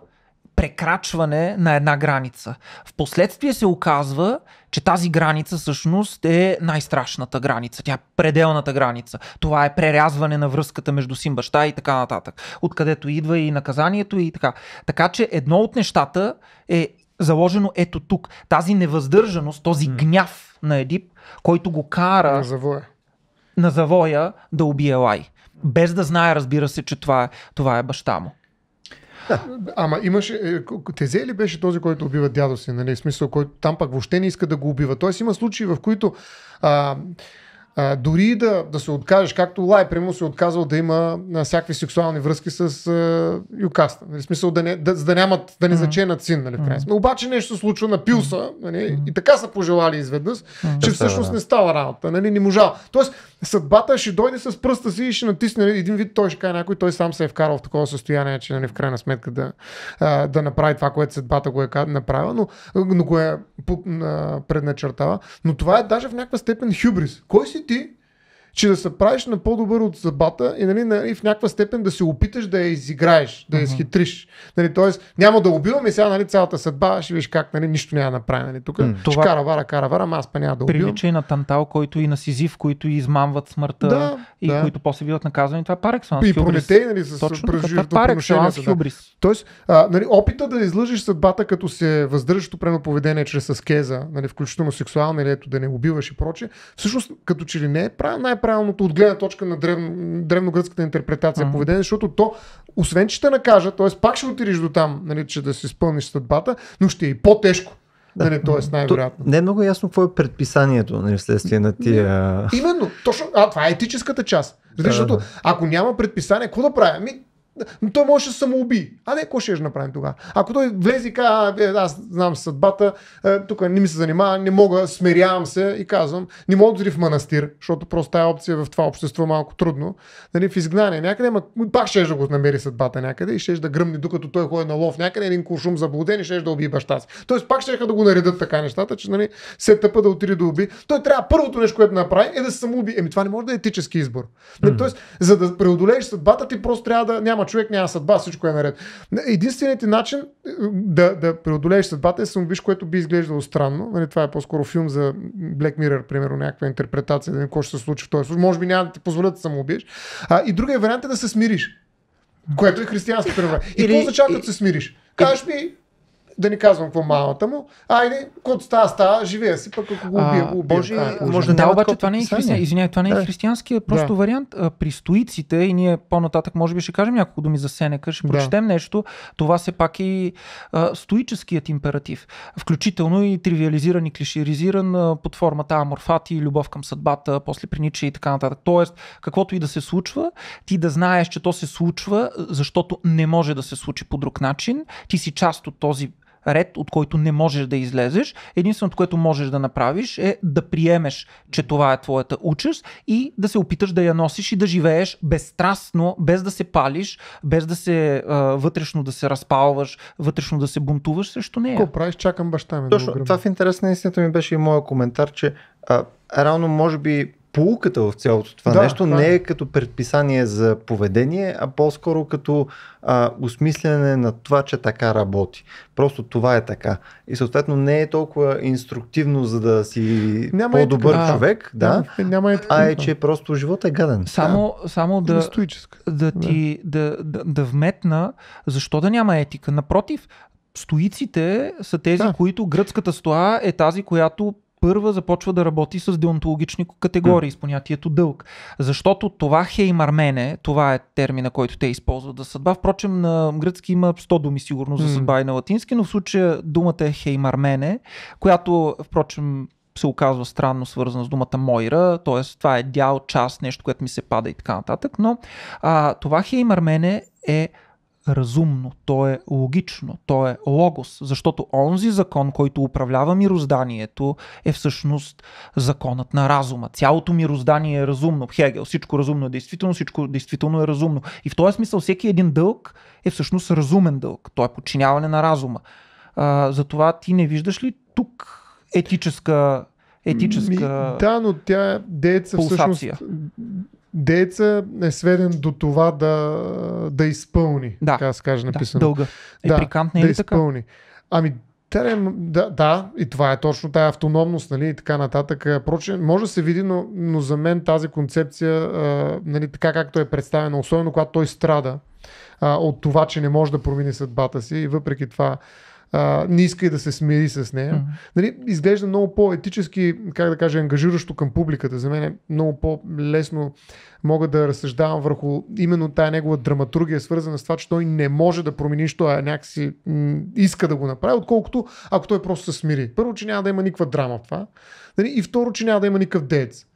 прекрачване на една граница. Впоследствие се оказва, че тази граница всъщност е най-страшната граница. Тя е пределната граница. Това е прерязване на връзката между син, баща и така нататък. Откъдето идва и наказанието и така. Така че едно от нещата е заложено ето тук. Тази невъздържаност, този гняв на Едип, който го кара на завоя, на завоя да убие Лай. Без да знае, разбира се, че това е, това е баща му. Ама имаше. Е, Тезе ли беше този, който убива дядо си? Нали? В смисъл, който там пък въобще не иска да го убива. Тоест има случаи, в които. А, а, дори да, да се откажеш, както Лай, примерно, се е отказал да има а, всякакви сексуални връзки с а, Юкаста. Нали? В смисъл да не, да, да нямат, да не заченат син, нали, в крайна Обаче нещо се случва, на Пилса, нали? и така са пожелали изведнъж, че е, всъщност не става работа, нали? не можал. Тоест, съдбата ще дойде с пръста си и ще натисне нали, един вид, той ще каже някой, той сам се е вкарал в такова състояние, че нали, в крайна сметка да, да направи това, което съдбата го е направила, но, но го е предначертава. Но това е даже в някаква степен хюбрис. Кой си ти че да се правиш на по-добър от забата и нали, нали, в някаква степен да се опиташ да я изиграеш, да я изхитриш. Нали, тоест, няма да убиваме сега нали, цялата съдба, ще виж как нали, нищо няма да направим. Нали, тук mm. Това... кара вара, кара вара, аз па няма да убивам. Прилича и на Тантал, който и на Сизив, които измамват смъртта да, и да. които после биват наказани. Това е Парексонс. И пролетей, нали, с Точно, е Парексонс Хюбрис. Да. Тоест, а, нали, опита да излъжиш съдбата, като се въздържаш определено поведение чрез аскеза, нали, включително сексуална, или ето да не убиваш и проче, всъщност като че ли не е най най-правилното от гледна точка на древ... древногръцката интерпретация mm-hmm. поведение, защото то, освен че те накажа, т.е. пак ще отидеш до там, нали, че да си спълниш съдбата, но ще е и по-тежко. Да, не нали, тоест, най-вероятно. Не е много ясно какво е предписанието на нали, следствие на тия. Именно, точно. А, това е етическата част. Защото, да, да. ако няма предписание, какво да правя? Ми, но той може да се самоуби. А не, какво ще направим тогава? Ако той влезе и каже, аз знам съдбата, е, тук не ми се занимава, не мога, смирявам се и казвам, не мога да отида в манастир, защото просто тази опция в това общество е малко трудно. Нали, в изгнание някъде, ма, пак ще го намери съдбата някъде и ще да гръмне, докато той ходи на лов някъде, един куршум заблуден и ще да убие баща си. Тоест пак ще да го наредат така нещата, че нали, се тъпа да отиде да уби. Той трябва първото нещо, което направи е да се самоуби. Еми това не може да е етически избор. Нали, Тоест, за да преодолееш съдбата, ти просто трябва да няма човек, няма съдба, всичко е наред. Единственият начин е, да, да преодолееш съдбата е съм самовиш, което би изглеждало странно. Нали, това е по-скоро филм за Black Mirror, примерно, някаква интерпретация, да какво ще се случи в този случай. Може би няма да ти позволят да самоубиеш. А, и другия вариант е да се смириш. Което е християнски преврат. И какво означава, като се смириш? Кажеш ми, да не казвам какво мамата му, айде, когато става, става, живея си, пък ако го убия, го убия. Боже, а, е, може да, да обаче това не е, христи... Извиня, това не е да. християнския просто да. вариант. А, при стоиците и ние по-нататък може би ще кажем няколко думи за Сенека, ще да. прочетем нещо. Това все пак и е, а, стоическият императив. Включително и тривиализиран и клишеризиран а, под формата аморфати, любов към съдбата, после принича и така нататък. Тоест, каквото и да се случва, ти да знаеш, че то се случва, защото не може да се случи по друг начин. Ти си част от този ред, от който не можеш да излезеш. Единственото, което можеш да направиш е да приемеш, че това е твоята участ и да се опиташ да я носиш и да живееш безстрастно, без да се палиш, без да се а, вътрешно да се разпалваш, вътрешно да се бунтуваш срещу нея. Какво правиш? Чакам баща ми. Точно, да това в интерес на истината ми беше и моя коментар, че а, реално може би полуката в цялото това да, нещо е. не е като предписание за поведение, а по-скоро като а, осмислене на това, че така работи. Просто това е така. И съответно не е толкова инструктивно, за да си няма по-добър е така. човек, а, да, да, няма е така. а е, че просто живот е гаден. Само, да. само да, да, ти, да. Да, да, да вметна, защо да няма етика. Напротив, стоиците са тези, да. които гръцката стоа е тази, която първа започва да работи с деонтологични категории, mm. с понятието дълг. Защото това хеймармене, това е термина, който те използват за съдба. Впрочем, на гръцки има 100 думи сигурно за съдба mm. и на латински, но в случая думата е хеймармене, която, впрочем, се оказва странно свързана с думата Мойра, т.е. това е дял, част, нещо, което ми се пада и така нататък, но а, това хеймармене е разумно, то е логично, то е логос, защото онзи закон, който управлява мирозданието, е всъщност законът на разума. Цялото мироздание е разумно. Хегел, всичко разумно е действително, всичко действително е разумно. И в този смисъл всеки един дълг е всъщност разумен дълг. То е подчиняване на разума. А, затова ти не виждаш ли тук етическа етическа. Ми, да, но тя пулсация. всъщност. Дееца е сведен до това да, да изпълни, да, така се каже написано. Да, дълга. Е, да, при е да изпълни. Така? Ами, да, да, и това е точно тая автономност, нали, и така нататък. Проче, може да се види, но, но за мен тази концепция, а, нали, така както е представена, особено когато той страда а, от това, че не може да промени съдбата си и въпреки това а, не иска и да се смири с нея. Mm-hmm. Нали, изглежда много по-етически, как да кажа, ангажиращо към публиката. За мен е много по-лесно мога да разсъждавам върху именно тая негова драматургия, свързана с това, че той не може да промени нищо, а е някакси м- иска да го направи, отколкото ако той просто се смири. Първо, че няма да има никаква драма в това. Нали, и второ, че няма да има никакъв дец.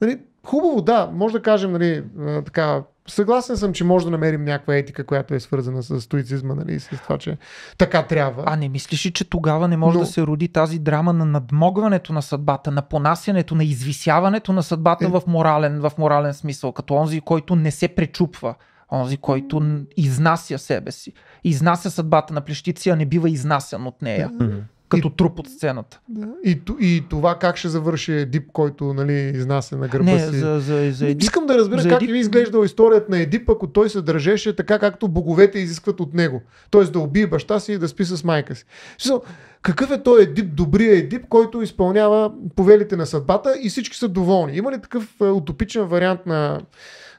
Нали, хубаво, да, може да кажем, нали, така, Съгласен съм, че може да намерим някаква етика, която е свързана с стоицизма, нали, с това, че така трябва. А не мислиш ли, че тогава не може Но... да се роди тази драма на надмогването на съдбата, на понасянето, на извисяването на съдбата е... в, морален, в морален смисъл, като онзи, който не се пречупва? онзи, който изнася себе си. Изнася съдбата на плещици, а не бива изнасян от нея. Mm-hmm като и, труп от сцената. Да. И, и това как ще завърши Едип, който нали, изнася на гърба не, си. За, за, за Едип, Искам да разбера за как Едип... ви е изглеждала историята на Едип, ако той се държеше така, както боговете изискват от него. Тоест да убие баща си и да спи с майка си. So, какъв е той Едип, добрия Едип, който изпълнява повелите на съдбата и всички са доволни? Има ли такъв е, утопичен вариант на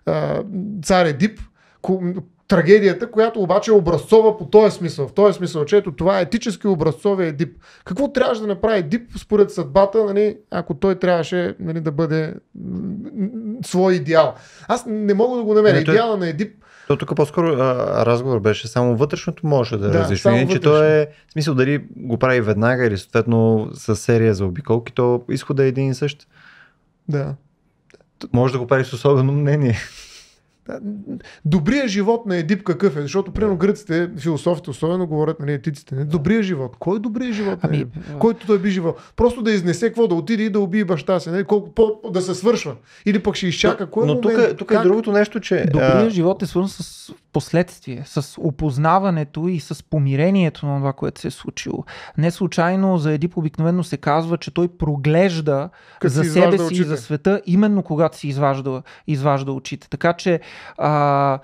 а, цар Едип, трагедията, която обаче образцова по този смисъл. В този смисъл, че ето това е етически образцовия е Дип. Какво трябваше да направи Дип според съдбата, нали, ако той трябваше нали, да бъде свой идеал? Аз не мога да го намеря. Нали, Идеала е... на Едип то тук по-скоро а, разговор беше само вътрешното може да, да различно. Иначе то е, в смисъл дали го прави веднага или съответно с серия за обиколки, то изхода е един и същ. Да. Може да го прави с особено мнение. Добрия живот на Едип какъв е? Защото, примерно, гръците, философите особено говорят, нали, етиците, не? добрия живот. Кой е добрия живот ами... на Едип? Който той би живот. Просто да изнесе какво, да отиде и да убие баща си, нали? Колко по да се свършва. Или пък ще изчака. Но, кой е но тук, е- тук е другото нещо, че... Добрия а... живот е свързан с последствие, с опознаването и с помирението на това, което се е случило. Не случайно за Едип обикновено се казва, че той проглежда Къде за себе си и за света, именно когато си изважда, изважда очите. Така че а,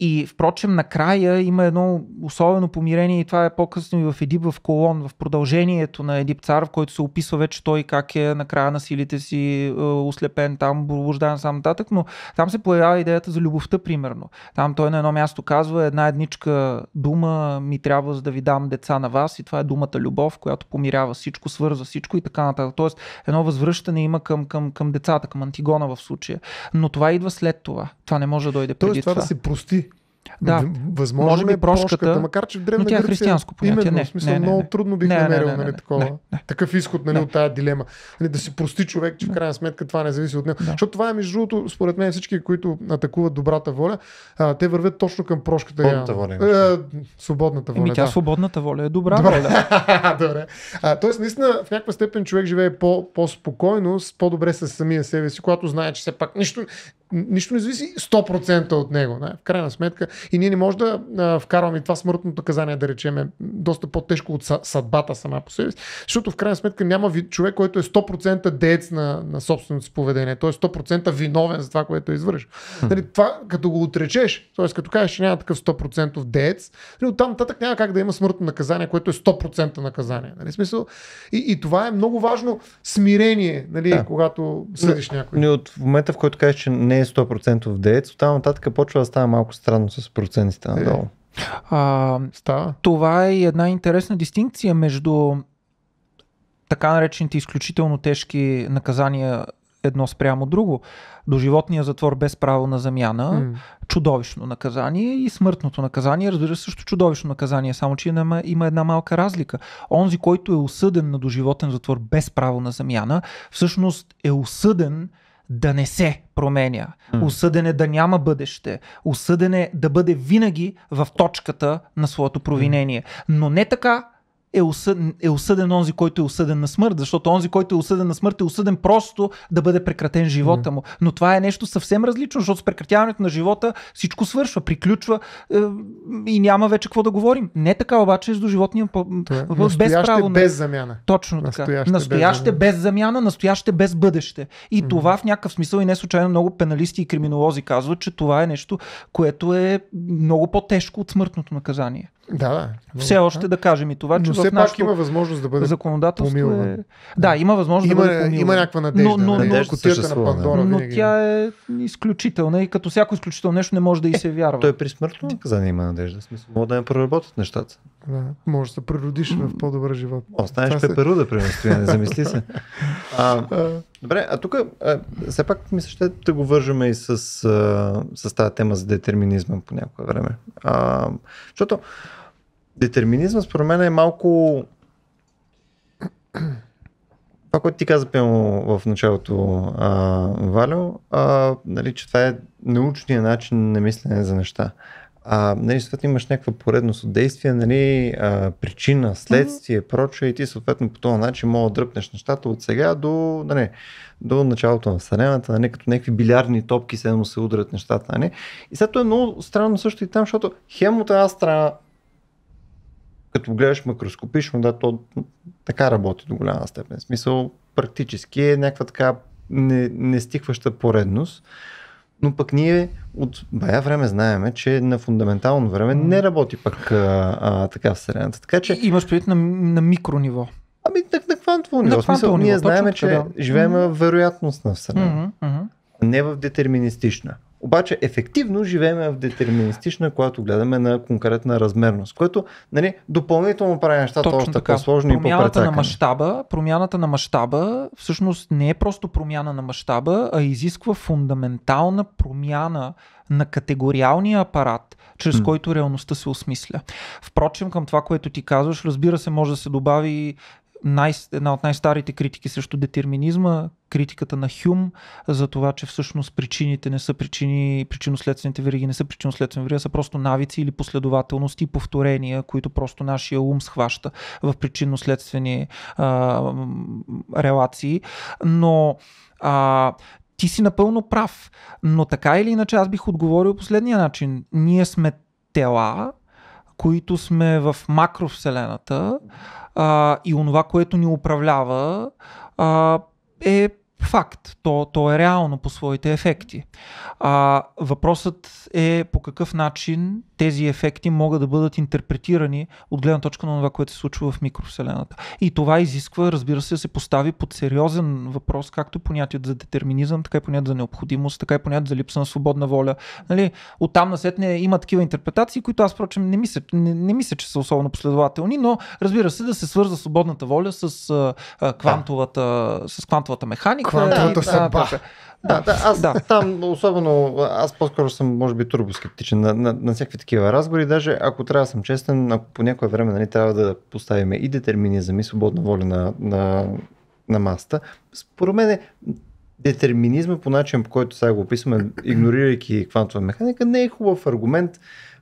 и впрочем, накрая има едно особено помирение и това е по-късно и в Едип в Колон, в продължението на Едип цар, в който се описва вече той как е на края на силите си е, ослепен, там блуждан сам нататък, но там се появява идеята за любовта, примерно. Там той на едно място казва една едничка дума ми трябва за да ви дам деца на вас и това е думата любов, която помирява всичко, свързва всичко и така нататък. Тоест едно възвръщане има към, към, към децата, към Антигона в случая. Но това идва след това. Това не може да дойде преди Тоест, това. това. Да се прости да, Възможно може би е прошката, макар че в древна но тя е християнско Гърция, понятие. Именно, не, в смисъл, не, не, много трудно бих не, намерил не, не, нали, не, такова, не, не, такъв изход нали, не. от тази дилема. Нали, да си прости човек, че в крайна сметка това не зависи от него. Да. Защото това е между другото, според мен всички, които атакуват добрата воля, а, те вървят точно към прошката. Свободната воля. Е, свободната воля. Еми, тя да. свободната воля е добра Добре. воля. Добре. А, тоест, наистина, в някаква степен човек живее по, по-спокойно, по-добре с самия себе си, когато знае, че все пак нищо, нищо не зависи 100% от него. Не? В крайна сметка, и ние не можем да а, вкарваме това смъртно наказание, да речем, е доста по-тежко от съдбата сама по себе си, защото в крайна сметка няма човек, който е 100% деец на, на собственото си поведение, той е 100% виновен за това, което е извършил. Нали, това, като го отречеш, т.е. като кажеш, че няма такъв 100% деец, нали, оттам нататък няма как да има смъртно наказание, което е 100% наказание. Нали, смисъл? И, и това е много важно смирение, нали, да. когато съдиш някой. Но от момента, в който кажеш, че не е 100% деец, оттам нататък почва да става малко странно с процентите надолу. А, Става. Това е една интересна дистинкция между така наречените изключително тежки наказания едно спрямо друго. Доживотния затвор без право на замяна, mm. чудовищно наказание и смъртното наказание, разбира се, също чудовищно наказание, само че има, има една малка разлика. Онзи, който е осъден на доживотен затвор без право на замяна, всъщност е осъден да не се променя, mm. осъдене да няма бъдеще, осъдене да бъде винаги в точката на своето провинение. Но не така, е осъден, е осъден онзи, който е осъден на смърт, защото онзи, който е осъден на смърт е осъден просто да бъде прекратен живота му. Но това е нещо съвсем различно, защото с прекратяването на живота всичко свършва, приключва е, и няма вече какво да говорим. Не така обаче с доживотния въпрос. Е без право на... без замяна. Точно така. Настояще, настояще без, замяна. настояще без бъдеще. И м-м. това в някакъв смисъл и не случайно много пеналисти и криминолози казват, че това е нещо, което е много по-тежко от смъртното наказание. Да, да. Все още да кажем и това, че все в пак има възможност да бъде законодателство Е... Да, има възможност има, да бъде помилване. Има някаква надежда. Но, но, нали? но, надежда но, на Пандора но винаги... тя е изключителна и като всяко изключително нещо не може да и е, се вярва. Е, той при смъртно наказание е? има надежда. Смисъл, може да не проработят нещата. Да, може да се в по-добър живот. Останеш се... да примерно, замисли се. А, добре, а тук все пак мисля, ще да го вържаме и с, с тази тема за детерминизма по някое време. А, защото детерминизма според мен е малко... Това, което ти каза в началото, а, Валю, а, нали, че това е научния начин на мислене за неща. А, нали, съответно имаш някаква поредност от действия, нали, а, причина, следствие, mm-hmm. прочее и ти съответно по този начин мога да дръпнеш нещата от сега до, нали, до началото на Вселената, нали, като някакви билярни топки седмо се удрят нещата. Нали. И след това е много странно също и там, защото хем от една страна като гледаш макроскопично, да, то така работи до голяма степен. В смисъл, практически е някаква така не, не стихваща поредност. Но пък ние от бая време знаеме, че на фундаментално време не работи пък а, а, така средната. Така, че... И имаш предвид на, на микрониво. Ами на, на квантово ниво. На смисъл, ние знаем, че да. живеем в вероятност на Вселената. Mm-hmm. Не в детерминистична. Обаче ефективно живеем в детерминистична, когато гледаме на конкретна размерност, което нали, допълнително прави нещата Точно още така сложни промяната и по-претакани. на мащаба, Промяната на мащаба всъщност не е просто промяна на мащаба, а изисква фундаментална промяна на категориалния апарат, чрез mm. който реалността се осмисля. Впрочем, към това, което ти казваш, разбира се, може да се добави най, една от най-старите критики срещу детерминизма, критиката на Хюм за това, че всъщност причините не са причини, причинно-следствените вериги не са причинно-следствени вериги, са просто навици или последователности и повторения, които просто нашия ум схваща в причинно-следствени а, релации. Но а, ти си напълно прав, но така или иначе аз бих отговорил последния начин. Ние сме тела, които сме в макровселената а, и онова, което ни управлява, а, е факт. То, то е реално по своите ефекти. А, въпросът е по какъв начин тези ефекти могат да бъдат интерпретирани от гледна точка на това, което се случва в микровселената. И това изисква, разбира се, да се постави под сериозен въпрос, както понятието за детерминизъм, така и понятието за необходимост, така и понятието за липса на свободна воля. Нали? От там насетне има такива интерпретации, които аз, впрочем, не мисля, не, не мисля, че са особено последователни, но разбира се, да се свърза свободната воля с, а, а, квантовата, с квантовата механика. Квантовата да, съдба. Да, да, да, аз да. там особено, аз по-скоро съм, може би, турбоскептичен на, на, на всякакви такива разговори. Даже ако трябва да съм честен, ако по някое време нали, трябва да поставим и детерминизъм и свободна воля на, на, на маста, според мен е, детерминизма по начин, по който сега го описваме, игнорирайки квантова механика, не е хубав аргумент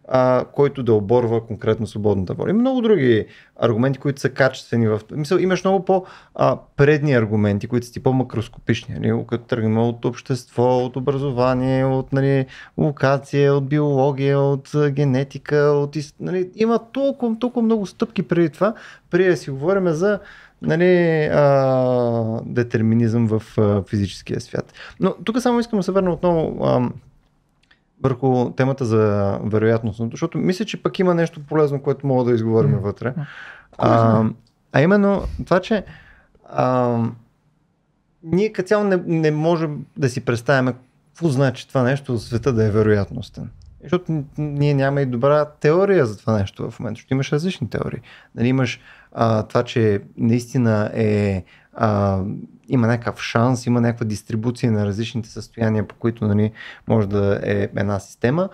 а, който да оборва конкретно свободната воля. Има много други аргументи, които са качествени. В... Мисъл, имаш много по-предни аргументи, които са ти по-макроскопични. Нали? Като тръгнем от общество, от образование, от нали, локация, от биология, от генетика. От... Нали? Има толкова, толкова много стъпки преди това, преди да си говорим за нали, а, детерминизъм в а, физическия свят. Но тук само искам да се върна отново а, върху темата за вероятностното, защото мисля, че пък има нещо полезно, което мога да изговорим mm. вътре. А, а именно това, че а, ние като цяло не, не можем да си представяме какво значи това нещо в света да е вероятностен. Защото ние няма и добра теория за това нещо в момента, защото имаш различни теории. Нали, имаш а, това, че наистина е а, има някакъв шанс, има някаква дистрибуция на различните състояния, по които нали, може да е една система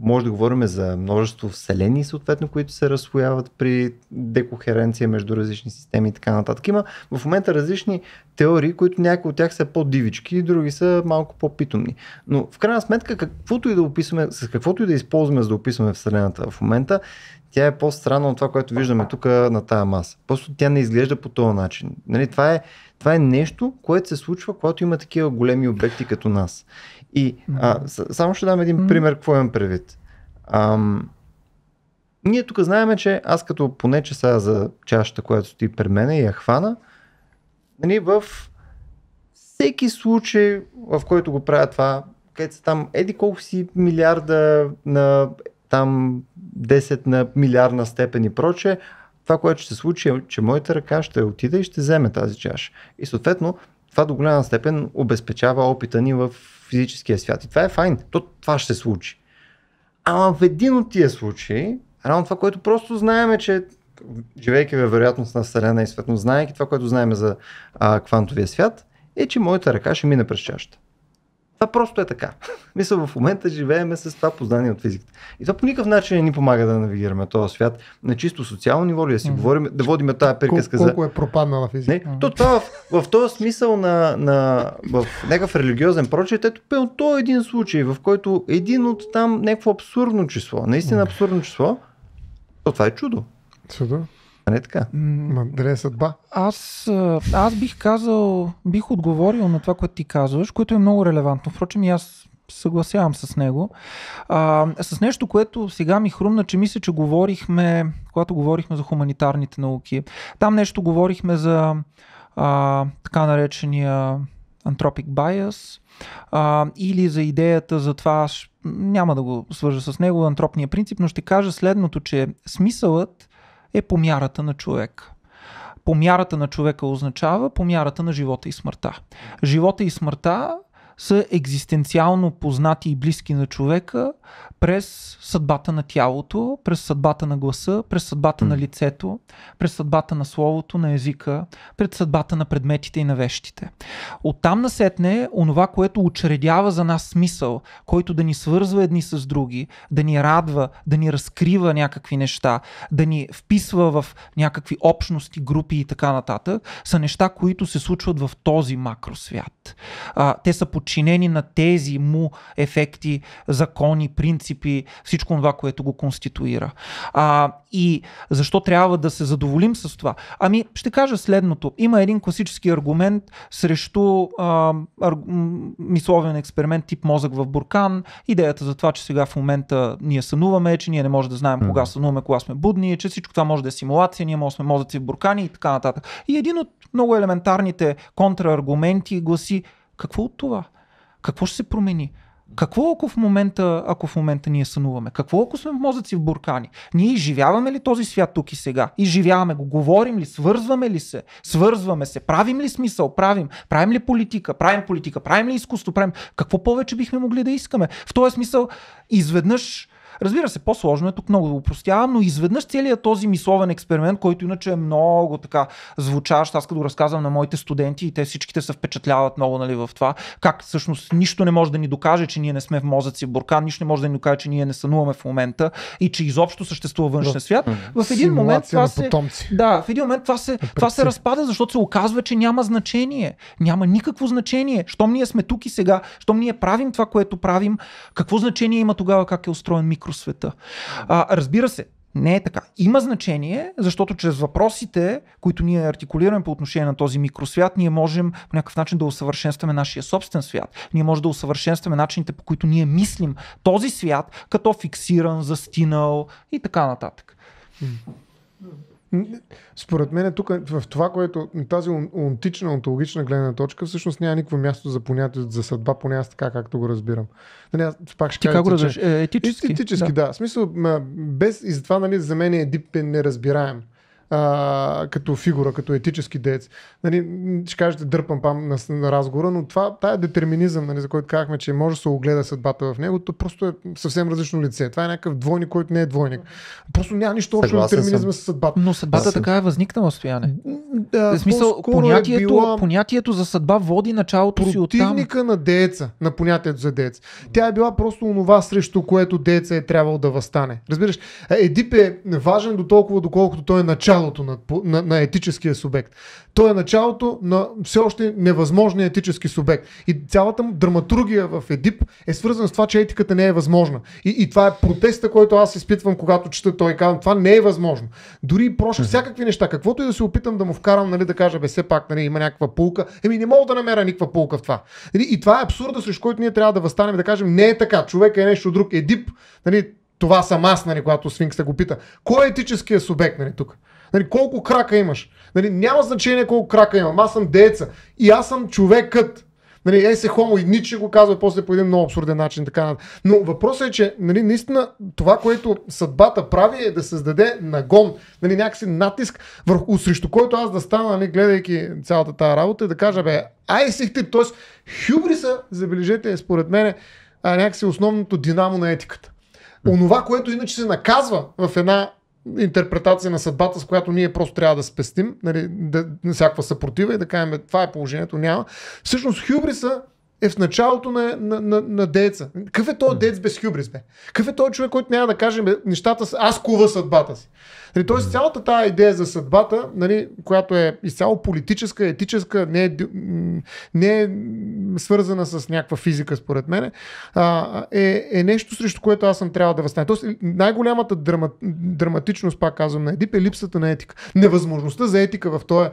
може да говорим за множество вселени, съответно, които се разслояват при декохеренция между различни системи и така нататък. Има в момента различни теории, които някои от тях са по-дивички, други са малко по-питомни. Но в крайна сметка, каквото и да описваме, с каквото и да използваме за да описваме Вселената в момента, тя е по-странна от това, което виждаме тук на тая маса. Просто тя не изглежда по този начин. Нали, това, е, това е нещо, което се случва, когато има такива големи обекти като нас. И а, само ще дам един пример, какво имам предвид. Ам, ние тук знаем, че аз като поне часа за чашата, която стои пред мен и я хвана, нали, в всеки случай, в който го правя това, където са там еди колко си милиарда на там 10 на милиардна степен и проче, това, което ще се случи е, че моята ръка ще отиде и ще вземе тази чаша. И съответно, това до голяма степен обезпечава опита ни в физическия свят. И това е файн. То, това ще се случи. Ама в един от тия случаи, рано това, което просто знаем е, че живейки във вероятност на Вселена и светно, знаеки това, което знаем за а, квантовия свят, е, че моята ръка ще мине през чашата. Това просто е така. Мисля, в момента живееме с това познание от физиката. И това по никакъв начин не ни помага да навигираме този свят на чисто социално ниво, ли да си mm-hmm. говорим, да водим тази приказка колко за... Колко е пропаднала физика. Не, mm-hmm. то това в, в този смисъл на, на в някакъв религиозен прочит, ето пе, то е един случай, в който един от там някакво абсурдно число, наистина абсурдно число, то това е чудо. Чудо. А не така? Мандре съдба. Аз, аз бих казал, бих отговорил на това, което ти казваш, което е много релевантно. Впрочем и аз съгласявам с него. А, с нещо, което сега ми хрумна, че мисля, че говорихме, когато говорихме за хуманитарните науки. Там нещо говорихме за а, така наречения антропик Bias а, или за идеята за това, аз няма да го свържа с него, антропния принцип, но ще кажа следното, че смисълът е помярата на човека. Помярата на човека означава помярата на живота и смъртта. Живота и смъртта са екзистенциално познати и близки на човека през съдбата на тялото, през съдбата на гласа, през съдбата mm. на лицето, през съдбата на словото, на езика, пред съдбата на предметите и на вещите. Оттам насетне, онова, което учредява за нас смисъл, който да ни свързва едни с други, да ни радва, да ни разкрива някакви неща, да ни вписва в някакви общности, групи и така нататък, са неща, които се случват в този макросвят. А, те са подчинени на тези му ефекти, закони, принципи, принципи, всичко това, което го конституира. А, и защо трябва да се задоволим с това? Ами, ще кажа следното. Има един класически аргумент срещу а, арг... мисловен експеримент тип мозък в буркан. Идеята за това, че сега в момента ние сънуваме, че ние не можем да знаем кога сънуваме, кога сме будни, че всичко това може да е симулация, ние може да сме мозъци в буркани и така нататък. И един от много елементарните контрааргументи гласи какво от това? Какво ще се промени? Какво ако в момента, ако в момента ние сънуваме? Какво ако сме в мозъци в буркани? Ние изживяваме ли този свят тук и сега? Изживяваме го, говорим ли, свързваме ли се, свързваме се, правим ли смисъл, правим, правим ли политика, правим политика, правим ли изкуство, правим. Какво повече бихме могли да искаме? В този смисъл, изведнъж Разбира се, по-сложно е тук много да упростявам, но изведнъж целият този мисловен експеримент, който иначе е много така звучащ, аз като разказвам на моите студенти и те всичките се впечатляват много нали, в това, как всъщност нищо не може да ни докаже, че ние не сме в мозъци буркан, нищо не може да ни докаже, че ние не сънуваме в момента и че изобщо съществува външен свят. В един момент това се, да, в един момент това се, е, това се разпада, защото се оказва, че няма значение. Няма никакво значение. Щом ние сме тук и сега, щом ние правим това, което правим, какво значение има тогава как е устроен микро микросвета. А, разбира се, не е така. Има значение, защото чрез въпросите, които ние артикулираме по отношение на този микросвят, ние можем по някакъв начин да усъвършенстваме нашия собствен свят. Ние можем да усъвършенстваме начините, по които ние мислим този свят, като фиксиран, застинал и така нататък. Според мен е тук в това, което тази онтична, онтологична гледна точка, всъщност няма никакво място за понятието за съдба, поне аз така както го разбирам. Нали, аз пак ще Ти кажа, как го разбираш? Е, етически? Е, етически, да. да. В смисъл, без, и затова нали, за мен е дип неразбираем а, като фигура, като етически деец. Нали, ще кажете дърпам пам на, на разговора, но това, тая детерминизъм, нали, за който казахме, че може да се огледа съдбата в него, то просто е съвсем различно лице. Това е някакъв двойник, който не е двойник. Просто няма нищо общо детерминизъм с съдбата. Но съдбата така е възникнала стояне. Да, в смисъл, е понятието, е била... понятието за съдба води началото си от там. на дееца, на понятието за дец. Тя е била просто онова срещу което дееца е трябвало да възстане. Разбираш, е, Едип е важен до толкова, доколкото той е начал началото на, на, на етическия субект. То е началото на все още невъзможния етически субект. И цялата драматургия в Едип е свързана с това, че етиката не е възможна. И, и това е протеста, който аз изпитвам, когато чета той казвам, това не е възможно. Дори и hmm всякакви неща, каквото и да се опитам да му вкарам, нали, да кажа, бе, все пак нали, има някаква пулка, еми не мога да намеря никаква пулка в това. И, нали, и това е абсурда, срещу който ние трябва да възстанем и да кажем, не е така, човек е нещо друг. Едип, нали, това съм аз, нали, когато Сфинкса го пита. Кой е етическия субект нали, тук? Нали, колко крака имаш? Нали, няма значение колко крака имам. Аз съм дееца. И аз съм човекът. Нали, ей се хомо и Ниче го казва после по един много абсурден начин. Така. Но въпросът е, че нали, наистина това, което съдбата прави е да създаде нагон, нали, някакси натиск, върху, срещу който аз да стана, нали, гледайки цялата тази работа и да кажа, бе, ай си ти, т.е. хюбриса, забележете, е според мен някакси основното динамо на етиката. Онова, което иначе се наказва в една интерпретация на съдбата, с която ние просто трябва да спестим, нали, да, всякаква съпротива и да кажем това е положението, няма. Всъщност хюбриса е в началото на, на, на, на деца. Какъв е този дец без хюбрис, бе? Какъв е този човек, който няма да каже нещата аз кува съдбата си? Нали, Тоест цялата тази идея за съдбата, нали, която е изцяло политическа, етическа, не е, не е свързана с някаква физика, според мен, е, е нещо, срещу което аз съм трябва да възстане. Тоест най-голямата драма, драматичност, пак казвам, на Едип е липсата на етика. Невъзможността за етика в този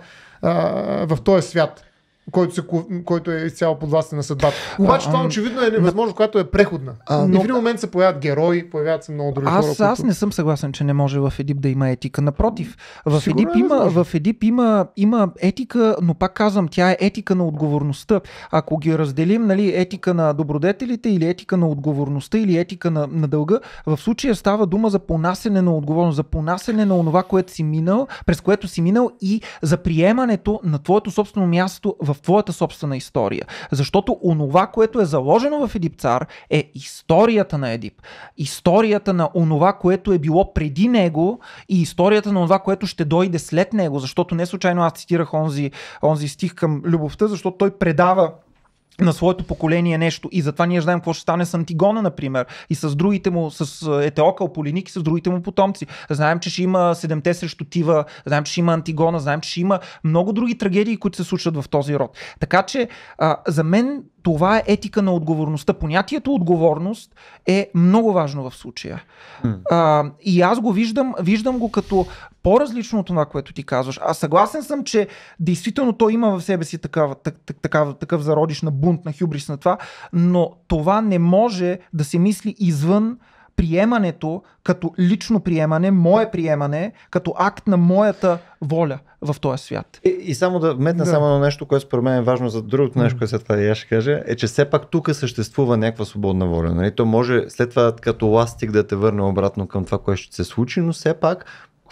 в този свят който, се, който е изцяло под властта на съдбата. Обаче а, това очевидно е невъзможно, която е преходна. А, но... И в един момент се появят герои, появяват се много други аз, хора. Аз които... Аз не съм съгласен, че не може в Едип да има етика. Напротив, в Сигурно Едип, е има, в Едип има, има етика, но пак казвам, тя е етика на отговорността. Ако ги разделим, нали, етика на добродетелите или етика на отговорността или етика на, на дълга, в случая става дума за понасене на отговорност, за понасене на онова, което си минал, през което си минал и за приемането на твоето собствено място в в твоята собствена история. Защото онова, което е заложено в Едип цар, е историята на Едип. Историята на онова, което е било преди него и историята на онова, което ще дойде след него. Защото не случайно аз цитирах онзи, онзи стих към любовта, защото той предава на своето поколение нещо и затова ние знаем какво ще стане с Антигона, например, и с другите му, с Етеокъл, Полиник и с другите му потомци. Знаем, че ще има Седемте срещу Тива, знаем, че ще има Антигона, знаем, че ще има много други трагедии, които се случват в този род. Така че а, за мен това е етика на отговорността. Понятието отговорност е много важно в случая. Mm. А, и аз го виждам, виждам го като по-различно от това, което ти казваш. Аз съгласен съм, че действително той има в себе си такава, так, так, такава, такъв зародиш на бунт, на хюбрис на това, но това не може да се мисли извън приемането като лично приемане, мое приемане, като акт на моята воля в този свят. И, и само да вметна да. само на нещо, което според мен е важно за другото нещо, което след това и аз ще кажа, е, че все пак тук съществува някаква свободна воля. Нали? То може след това като ластик да те върне обратно към това, което ще се случи, но все пак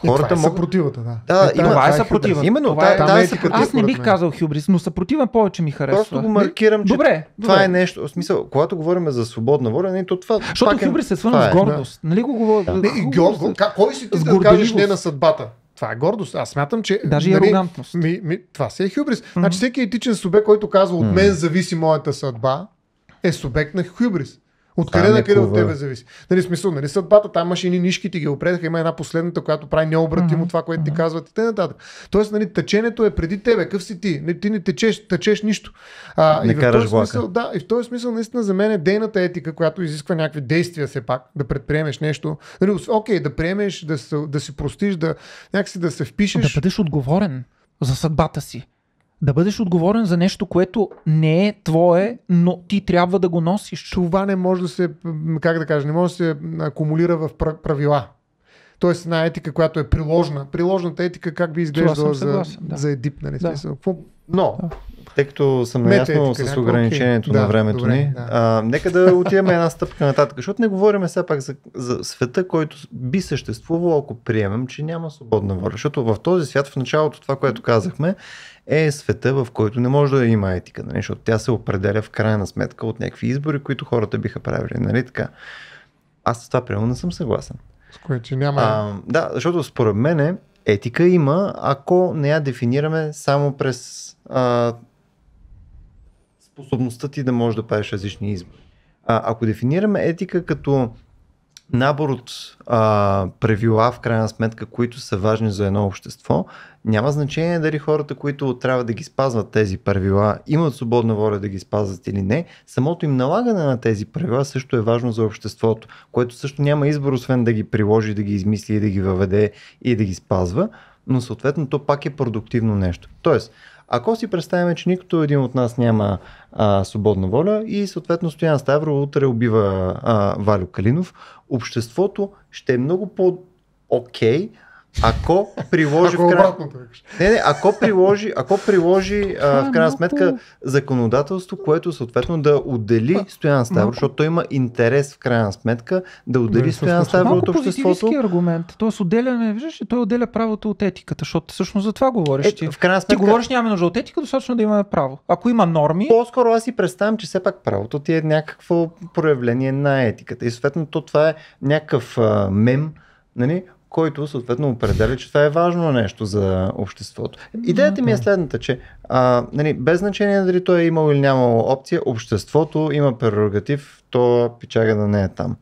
е Хората е могат... съпротивата, да. да е, има... Това е, е съпротивата. Именно, това е, да, е, да, е Аз не бих казал хюбрис, но съпротивен повече ми харесва. Просто го маркирам, че добре, това добре. е нещо. В смисъл, когато говорим за свободна воля, не, нали, то това. Защото хюбрис е свързан с гордост. Да. Нали го говоря? Да. Не, гордост, как, кой си ти да кажеш не на съдбата? Това е гордост. Аз смятам, че. Даже нали, арогантност. Ми, ми, това си е хюбрис. Значи всеки етичен субект, който казва от мен зависи моята съдба, е субект на хюбрис. Откъде да къде от тебе зависи. Нали, смисъл, нали съдбата, там имаше едни нишки, ти ги опредаха, има една последната, която прави необратимо mm-hmm. това, което ти казват и т.н. Тоест, нали, течението е преди тебе, какъв си ти, нали, ти не течеш, течеш нищо. А, не и караш в този смисъл, да, и в този смисъл, наистина, за мен е дейната етика, която изисква някакви действия все пак, да предприемеш нещо. Нали, окей, да приемеш, да, се, да си простиш, да някакси да се впишеш. Да бъдеш отговорен за съдбата си да бъдеш отговорен за нещо, което не е твое, но ти трябва да го носиш. Това не може да се, как да кажа, не може да се акумулира в правила. Тоест една етика, която е приложна. Приложната етика как би изглеждала за, да. за едип, нали? Да. Но, да. тъй като съм наясно с ограничението да, на времето добре, ни, да. а, нека да отиваме една стъпка нататък, защото не говорим все пак за, за света, който би съществувал, ако приемем, че няма свободна воля. Защото в този свят, в началото това, което казахме, е света, в който не може да има етика, нали? защото тя се определя в крайна сметка от някакви избори, които хората биха правили. Нали? Така. Аз с това прямо не съм съгласен. С което, няма. А, да, защото според мен етика има, ако не я дефинираме само през а, способността ти да можеш да правиш различни избори. А, ако дефинираме етика като набор от а, правила, в крайна сметка, които са важни за едно общество, няма значение дали хората, които трябва да ги спазват тези правила, имат свободна воля да ги спазват или не. Самото им налагане на тези правила също е важно за обществото, което също няма избор, освен да ги приложи, да ги измисли и да ги въведе и да ги спазва, но съответно то пак е продуктивно нещо. Тоест, ако си представим, че никто един от нас няма а, свободна воля и съответно Стоян Ставро утре убива а, Валю Калинов, обществото ще е много по-окей, okay, ако приложи ако в край... Не, не, ако приложи, ако приложи а, в крайна сметка законодателство, което съответно да отдели Стоян Ставро, защото той има интерес в крайна сметка да отдели Стоян Ставро от обществото. Това аргумент. Тоест отделяме, виждаш, той отделя правото от етиката, защото всъщност за това говориш е, ти. В крайна сметка... Ти говориш нямаме нужда от етика, достатъчно да имаме право. Ако има норми... По-скоро аз си представям, че все пак правото ти е някакво проявление на етиката. И съответно то това е някакъв а, мем, нали, който съответно определя, че това е важно нещо за обществото. Идеята ми е следната, че а, нали, без значение дали той е имал или нямал опция, обществото има прерогатив, то печага да не е там.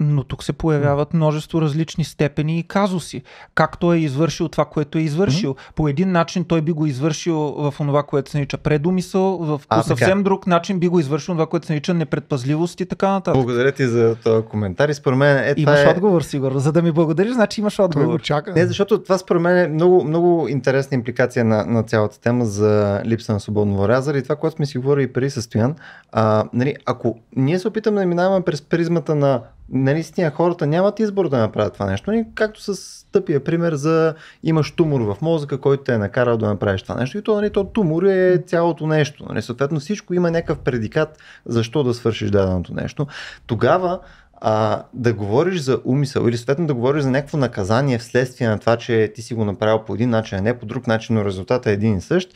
Но тук се появяват множество различни степени и казуси. Как той е извършил това, което е извършил. Mm-hmm. По един начин той би го извършил в това, което се нарича предумисъл, в, по а, съвсем така. друг начин би го извършил това, което се нарича непредпазливост и така нататък. Благодаря ти за този коментар и според мен е, Имаш е... отговор, сигурно. За да ми благодариш, значи имаш отговор. Не, защото това според мен е много, много интересна импликация на, на цялата тема за липса на свободно варязър и това, което сме си говорили и преди състоян. А, нали, ако ние се опитаме да минаваме през призмата на наистина хората нямат избор да направят това нещо. И нали, както с тъпия пример за имаш тумор в мозъка, който те е накарал да направиш това нещо. И то, нали, то тумор е цялото нещо. Нали. Съответно всичко има някакъв предикат защо да свършиш даденото нещо. Тогава а, да говориш за умисъл или съответно да говориш за някакво наказание вследствие на това, че ти си го направил по един начин, а не по друг начин, но резултатът е един и същ,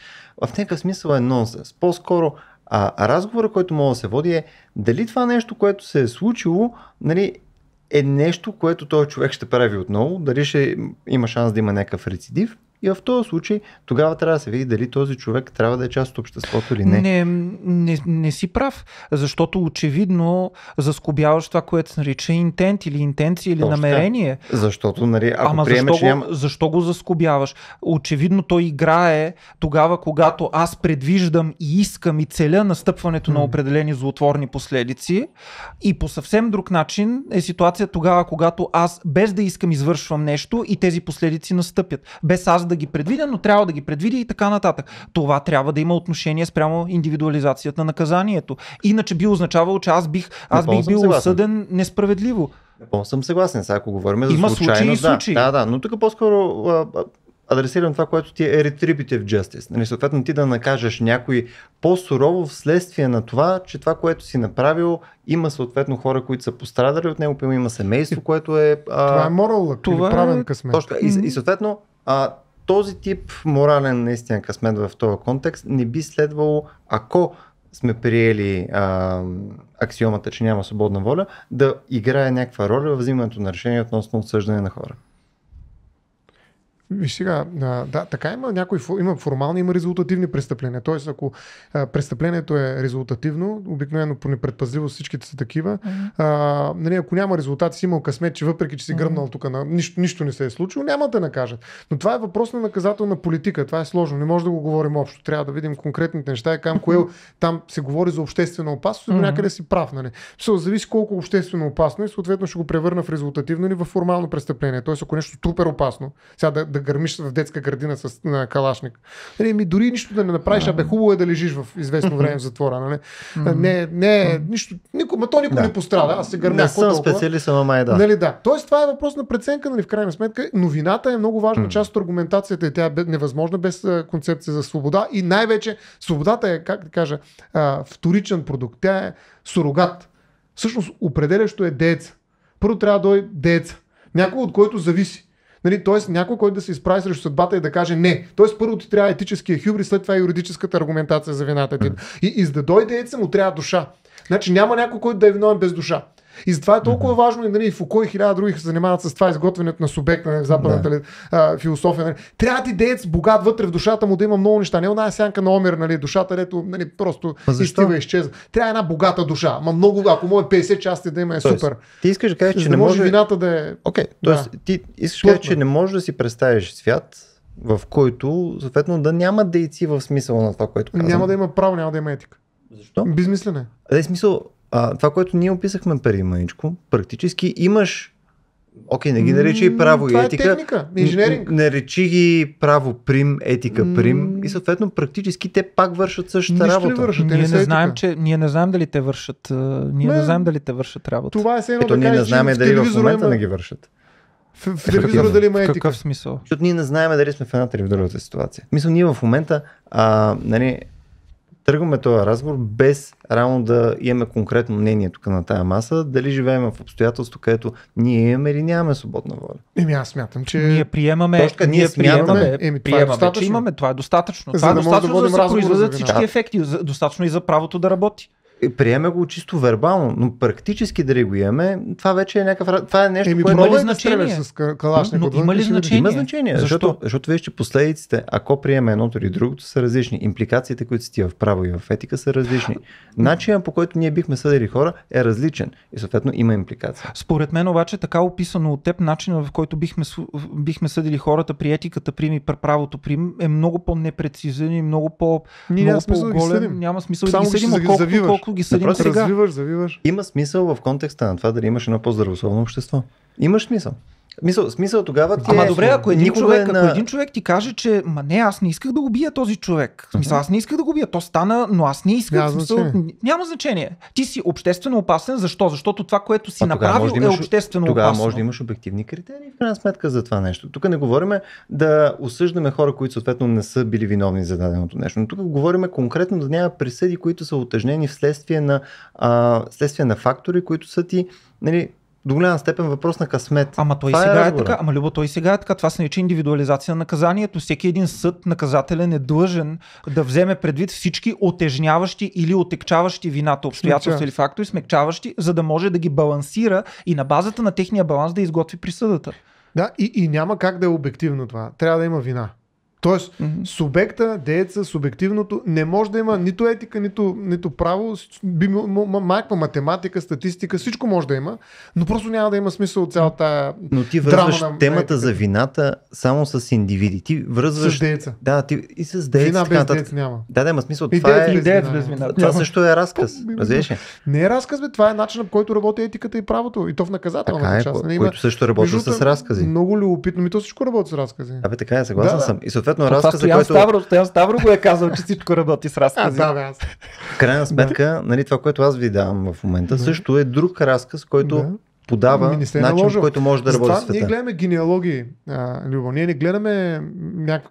в някакъв смисъл е нонсенс. По-скоро а разговора, който мога да се води е дали това нещо, което се е случило, нали, е нещо, което този човек ще прави отново, дали ще има шанс да има някакъв рецидив и в този случай тогава трябва да се види дали този човек трябва да е част от обществото или не. Не, не, не си прав, защото очевидно заскобяваш това, което се нарича интент или интенция или Точно, намерение. Защото, нали, ако Ама приемеш, защо, няма... защо го заскобяваш? Очевидно той играе тогава, когато аз предвиждам и искам и целя настъпването м-м. на определени злотворни последици и по съвсем друг начин е ситуация тогава, когато аз без да искам извършвам нещо и тези последици настъпят. Без аз да ги предвидя, но трябва да ги предвидя и така нататък. Това трябва да има отношение спрямо индивидуализацията на наказанието. Иначе би означавало, че аз бих, аз бих бил осъден несправедливо. Напълно съм съгласен. Сега, ако говорим за Има случаи и случаи. Да, да, но тук по-скоро а, адресирам това, което ти е retributive justice. Нали, съответно ти да накажеш някой по-сурово вследствие на това, че това, което си направил, има съответно хора, които са пострадали от него, има семейство, което е... А... Това е морал, това е правен късмет. Точно, и, и съответно а, този тип морален наистина късмет в този контекст не би следвало, ако сме приели а, аксиомата, че няма свободна воля, да играе някаква роля в взимането на решение относно отсъждане на хора. Виж сега, да, така има някои, има формални, има резултативни престъпления. Тоест, ако а, престъплението е резултативно, обикновено по непредпазливост всичките са такива, а, нали, ако няма резултат, си имал късмет, че въпреки, че си гръмнал тук, на, нищо, нищо не се е случило, няма да накажат. Но това е въпрос на наказателна политика, това е сложно, не може да го говорим общо. Трябва да видим конкретните неща и към кое там се говори за обществена опасност, но някъде си прав, нали? Все, зависи колко обществено опасно и е, съответно ще го превърна в резултативно или в формално престъпление. Тоест, ако нещо супер опасно, сега да да гърмиш в детска градина с на калашник. Нали, ми дори нищо да не направиш, а бе хубаво е да лежиш в известно време в затвора. Нали? Не, не, нищо, нико, ма то никой да. не пострада, аз се гърмя. Не съм специалист, ама май да. Нали, да. Тоест това е въпрос на преценка, нали, в крайна сметка. Новината е много важна част от аргументацията и тя е невъзможна без концепция за свобода и най-вече свободата е, как да кажа, вторичен продукт. Тя е сурогат. Всъщност определящо е дееца. Първо трябва да дойде дееца. Някой от който зависи. Нали, тоест някой, който да се изправи срещу съдбата и да каже не. Тоест първо ти трябва етическия хюбри, след това юридическата аргументация за вината ти. И, и за да дойде еца му трябва душа. Значи няма някой, който да е виновен без душа. И затова е толкова важно и нали, Фуко и хиляда други се занимават с това изготвянето на субект, на нали, западната да. Нали, а, философия. Нали. Трябва ти деец богат вътре в душата му да има много неща. Не една сянка на Омер, нали, душата, дето нали, просто изтива и изчезва. Трябва една богата душа. Ма много, ако му е 50 части е да има е тоест, супер. Ти искаш да кажеш, че не може вината да е. Окей, okay, тоест да. ти искаш да кажеш, че не можеш да си представиш свят, в който, съответно, да няма дейци в смисъла на това, което казвам. Няма да има право, няма да има етика. Защо? Безмислене. Да, е смисъл, а, това, което ние описахме преди маничко, практически имаш Окей, не ги наричай право това и е етика. Е техника, инженеринг. речи ги право прим, етика прим и съответно, практически те пак вършат същата Нищо работа. Не вършат, ние, не етика. знаем, че, ние не знаем дали те вършат, ние не, не знаем дали те вършат работа. Това е едно Ето, да ние не знаем дали в момента има... не ги вършат. В, в телевизора дали има етика. Какъв смисъл? Защото ние не знаем дали сме в едната или в другата ситуация. Мисля, ние в момента а, нали, тръгваме този разговор без рано да имаме конкретно мнение тук на тая маса, дали живеем в обстоятелство, където ние имаме или нямаме свободна воля. Еми аз смятам, че... Ние приемаме, Точка, ние, ние приемаме, еми, е приемаме е че имаме, това е достатъчно. За това е достатъчно да, да, да се произведат всички ефекти, достатъчно и за правото да работи. Е, приеме го чисто вербално, но практически да го имаме, това вече е някакъв... Това е нещо, Еми, което има ли е значение? Да с калашни, но, но има ли значение? Има значение, защо? защото, защото вижте последиците, ако приеме едното или другото, са различни. Импликациите, които си ти в право и в етика, са различни. Начинът по който ние бихме съдили хора е различен и съответно има импликация. Според мен обаче така описано от теб начинът, в който бихме, бихме съдили хората при етиката, при правото при е много по-непрецизен и много по- ние много голем Няма смисъл да ги съдим, колко ако ги съдим Напротив, е, сега? Развиваш, завиваш. Има смисъл в контекста на това дали имаш едно по-здравословно общество. Имаш смисъл. Мисъл, смисъл тогава ти Ама е, добре, ако един, човек, е на... ако един човек ти каже, че ма не, аз не исках да убия този човек. Смисъл, аз не исках да го бия. То стана, но аз не исках. Няма, смисъл, значение. няма значение. Ти си обществено опасен. Защо? Защото това, което си а, направил да е имаш, е обществено тогава опасно. Тогава може да имаш обективни критерии в крайна сметка за това нещо. Тук не говорим да осъждаме хора, които съответно не са били виновни за даденото нещо. Но тук говорим конкретно да няма присъди, които са отъжнени вследствие на, а, вследствие на фактори, които са ти нали, до голяма степен въпрос на късмет. Ама той Това е сега е, е така. Ама Любо, той сега е така. Това се нарича индивидуализация на наказанието. Всеки един съд наказателен е длъжен да вземе предвид всички отежняващи или отекчаващи вината обстоятелства или фактори, смекчаващи, за да може да ги балансира и на базата на техния баланс да изготви присъдата. Да, и, и няма как да е обективно това. Трябва да има вина. Тоест, mm-hmm. субекта, дееца, субективното не може да има нито етика, нито, нито право, би, маква, математика, статистика, всичко може да има, но просто няма да има смисъл от цялата. Но ти връзваш на, темата на етика. за вината само с индивиди. Ти връзваш. С дееца. Да, ти и с дееца. Вина без дееца няма. Да, да, има смисъл. И това деец, е... без вина. Това също е разказ. Разбираш Не е разказ, бе, това е начинът по който работи етиката и правото. И то в наказателната е, част. Нали, който също работи с разкази. Много любопитно. Ми то всичко работи с разкази. Абе, така е, съгласен съм. И съответно От разказа, Стоян който... Ставро, Стоян Ставро го е казал, че всичко работи с разкази. А, да, да. Крайна сметка, нали, това, което аз ви давам в момента, да. също е друг разказ, който да подава ми е начин, наложил. който може да работи света. Ние гледаме генеалогии, Любо. Ние не гледаме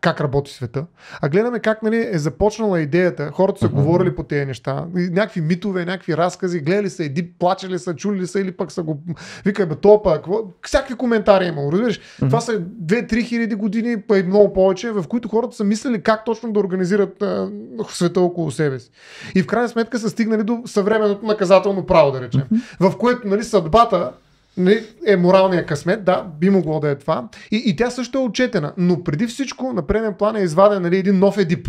как работи света, а гледаме как нали, е започнала идеята. Хората са uh-huh. говорили по тези неща. Някакви митове, някакви разкази, гледали са, еди, плачели са, чули ли са или пък са го... Вика, бе, топа, всякакви коментари е имало, разбираш? Uh-huh. Това са 2-3 хиляди години, па и много повече, в които хората са мислили как точно да организират а, света около себе си. И в крайна сметка са стигнали до съвременното наказателно право, да речем. Uh-huh. В което нали, съдбата Нали, е моралния късмет, да, би могло да е това. И, и тя също е отчетена, но преди всичко на преден план е изваден нали, един нов едип,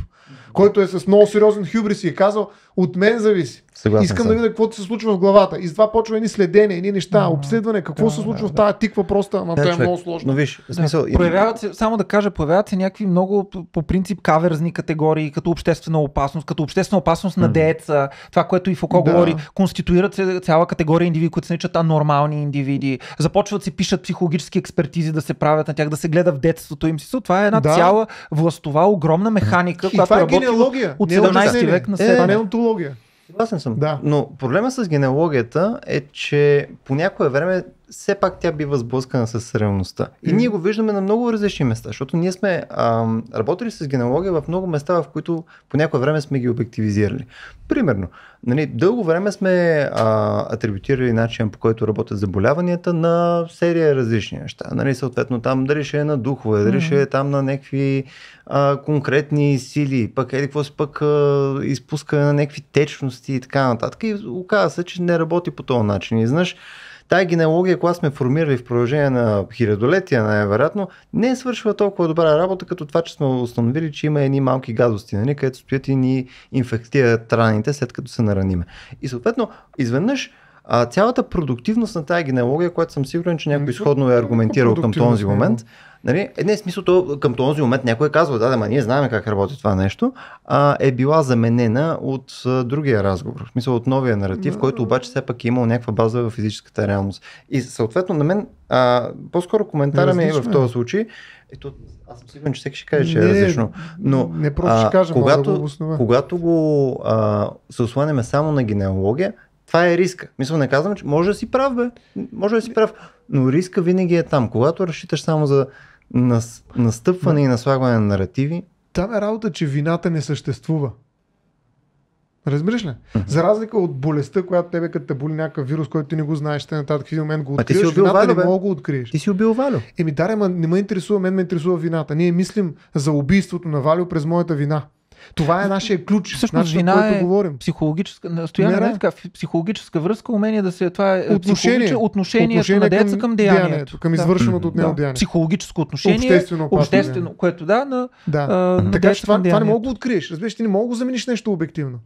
който е с много сериозен хюбрис и е казал, от мен зависи. Съгласен Искам съм. да нали, видя какво се случва в главата. И затова почва едни следения, едни неща, а, обследване, какво да, се случва да, в тази тиква просто, ама да, това е много сложно. Но виж, смисъл, да. проявяват се, само да кажа, появяват се някакви много по принцип каверзни категории, като обществена опасност, като обществена опасност mm. на дееца, това, което и Фоко да. говори, конституират се цяла категория индивиди, които се наричат анормални индивиди, започват се пишат психологически експертизи да се правят на тях, да се гледа в детството им. Си. Това е една да. цяла властова, огромна механика, и която това е генеалогия. От 17 е век на сега. Е, генеалогия. Съгласен съм. Да. Но проблема с генеалогията е, че по някое време все пак тя бива сблъскана с реалността. И mm. ние го виждаме на много различни места, защото ние сме ам, работили с генеалогия в много места, в които по някое време сме ги обективизирали. Примерно, нали, дълго време сме а, атрибутирали начин по който работят заболяванията на серия различни неща. Нали, съответно, там дали ще е на духове, дали mm. ще е там на някакви а, конкретни сили, пък е какво си пък а, изпускане на някакви течности и така нататък. И оказа се, че не работи по този начин. И знаеш, Тая генеалогия, която сме формирали в продължение на хилядолетия, най-вероятно, не е свършила толкова добра работа, като това, че сме установили, че има едни малки гадости, нали, където стоят и ни инфектират раните, след като се нараниме. И съответно, изведнъж а, цялата продуктивност на тази генеалогия, която съм сигурен, че някой изходно ами, е аргументирал към този момент, Нали? Е, не, смисъл, то, към този момент някой е казва, да, да, ма ние знаем как работи това нещо, а, е била заменена от а, другия разговор, в смисъл от новия наратив, mm-hmm. който обаче все пак е имал някаква база в физическата реалност. И съответно на мен, а, по-скоро коментара ми е в е. този случай, ето, аз съм сигурен, че всеки ще каже, че е не, е различно. Но, не просто ще кажа, когато, да го когато го а, се осланяме само на генеалогия, това е риска. Мисля, не казвам, че може да си прав, бе. Може да си прав. Но риска винаги е там. Когато разчиташ само за нас, настъпване Но... и наслагване на наративи. Там е работа, че вината не съществува. Разбираш ли? Mm-hmm. За разлика от болестта, която тебе като боли някакъв вирус, който ти не го знаеш, те нататък в един момент го откриеш, а ти си вината валю, не мога го откриеш. Ти си убил Валю. Еми, даре, ма, не ме интересува, мен ме интересува вината. Ние мислим за убийството на Валю през моята вина. Това е нашия ключ. Всъщност, нашия, вина е говорим. психологическа, настояние, не, не, е. така, психологическа връзка, умение да се. Това е, е отношение, отношението отношение на деца към, към деянието. деянието към извършеното да. от него да. деяние. Психологическо отношение. Обществено, обществено което да, на. Да. А, на така че това, това не мога да откриеш. Разбираш, ти не мога да замениш нещо обективно.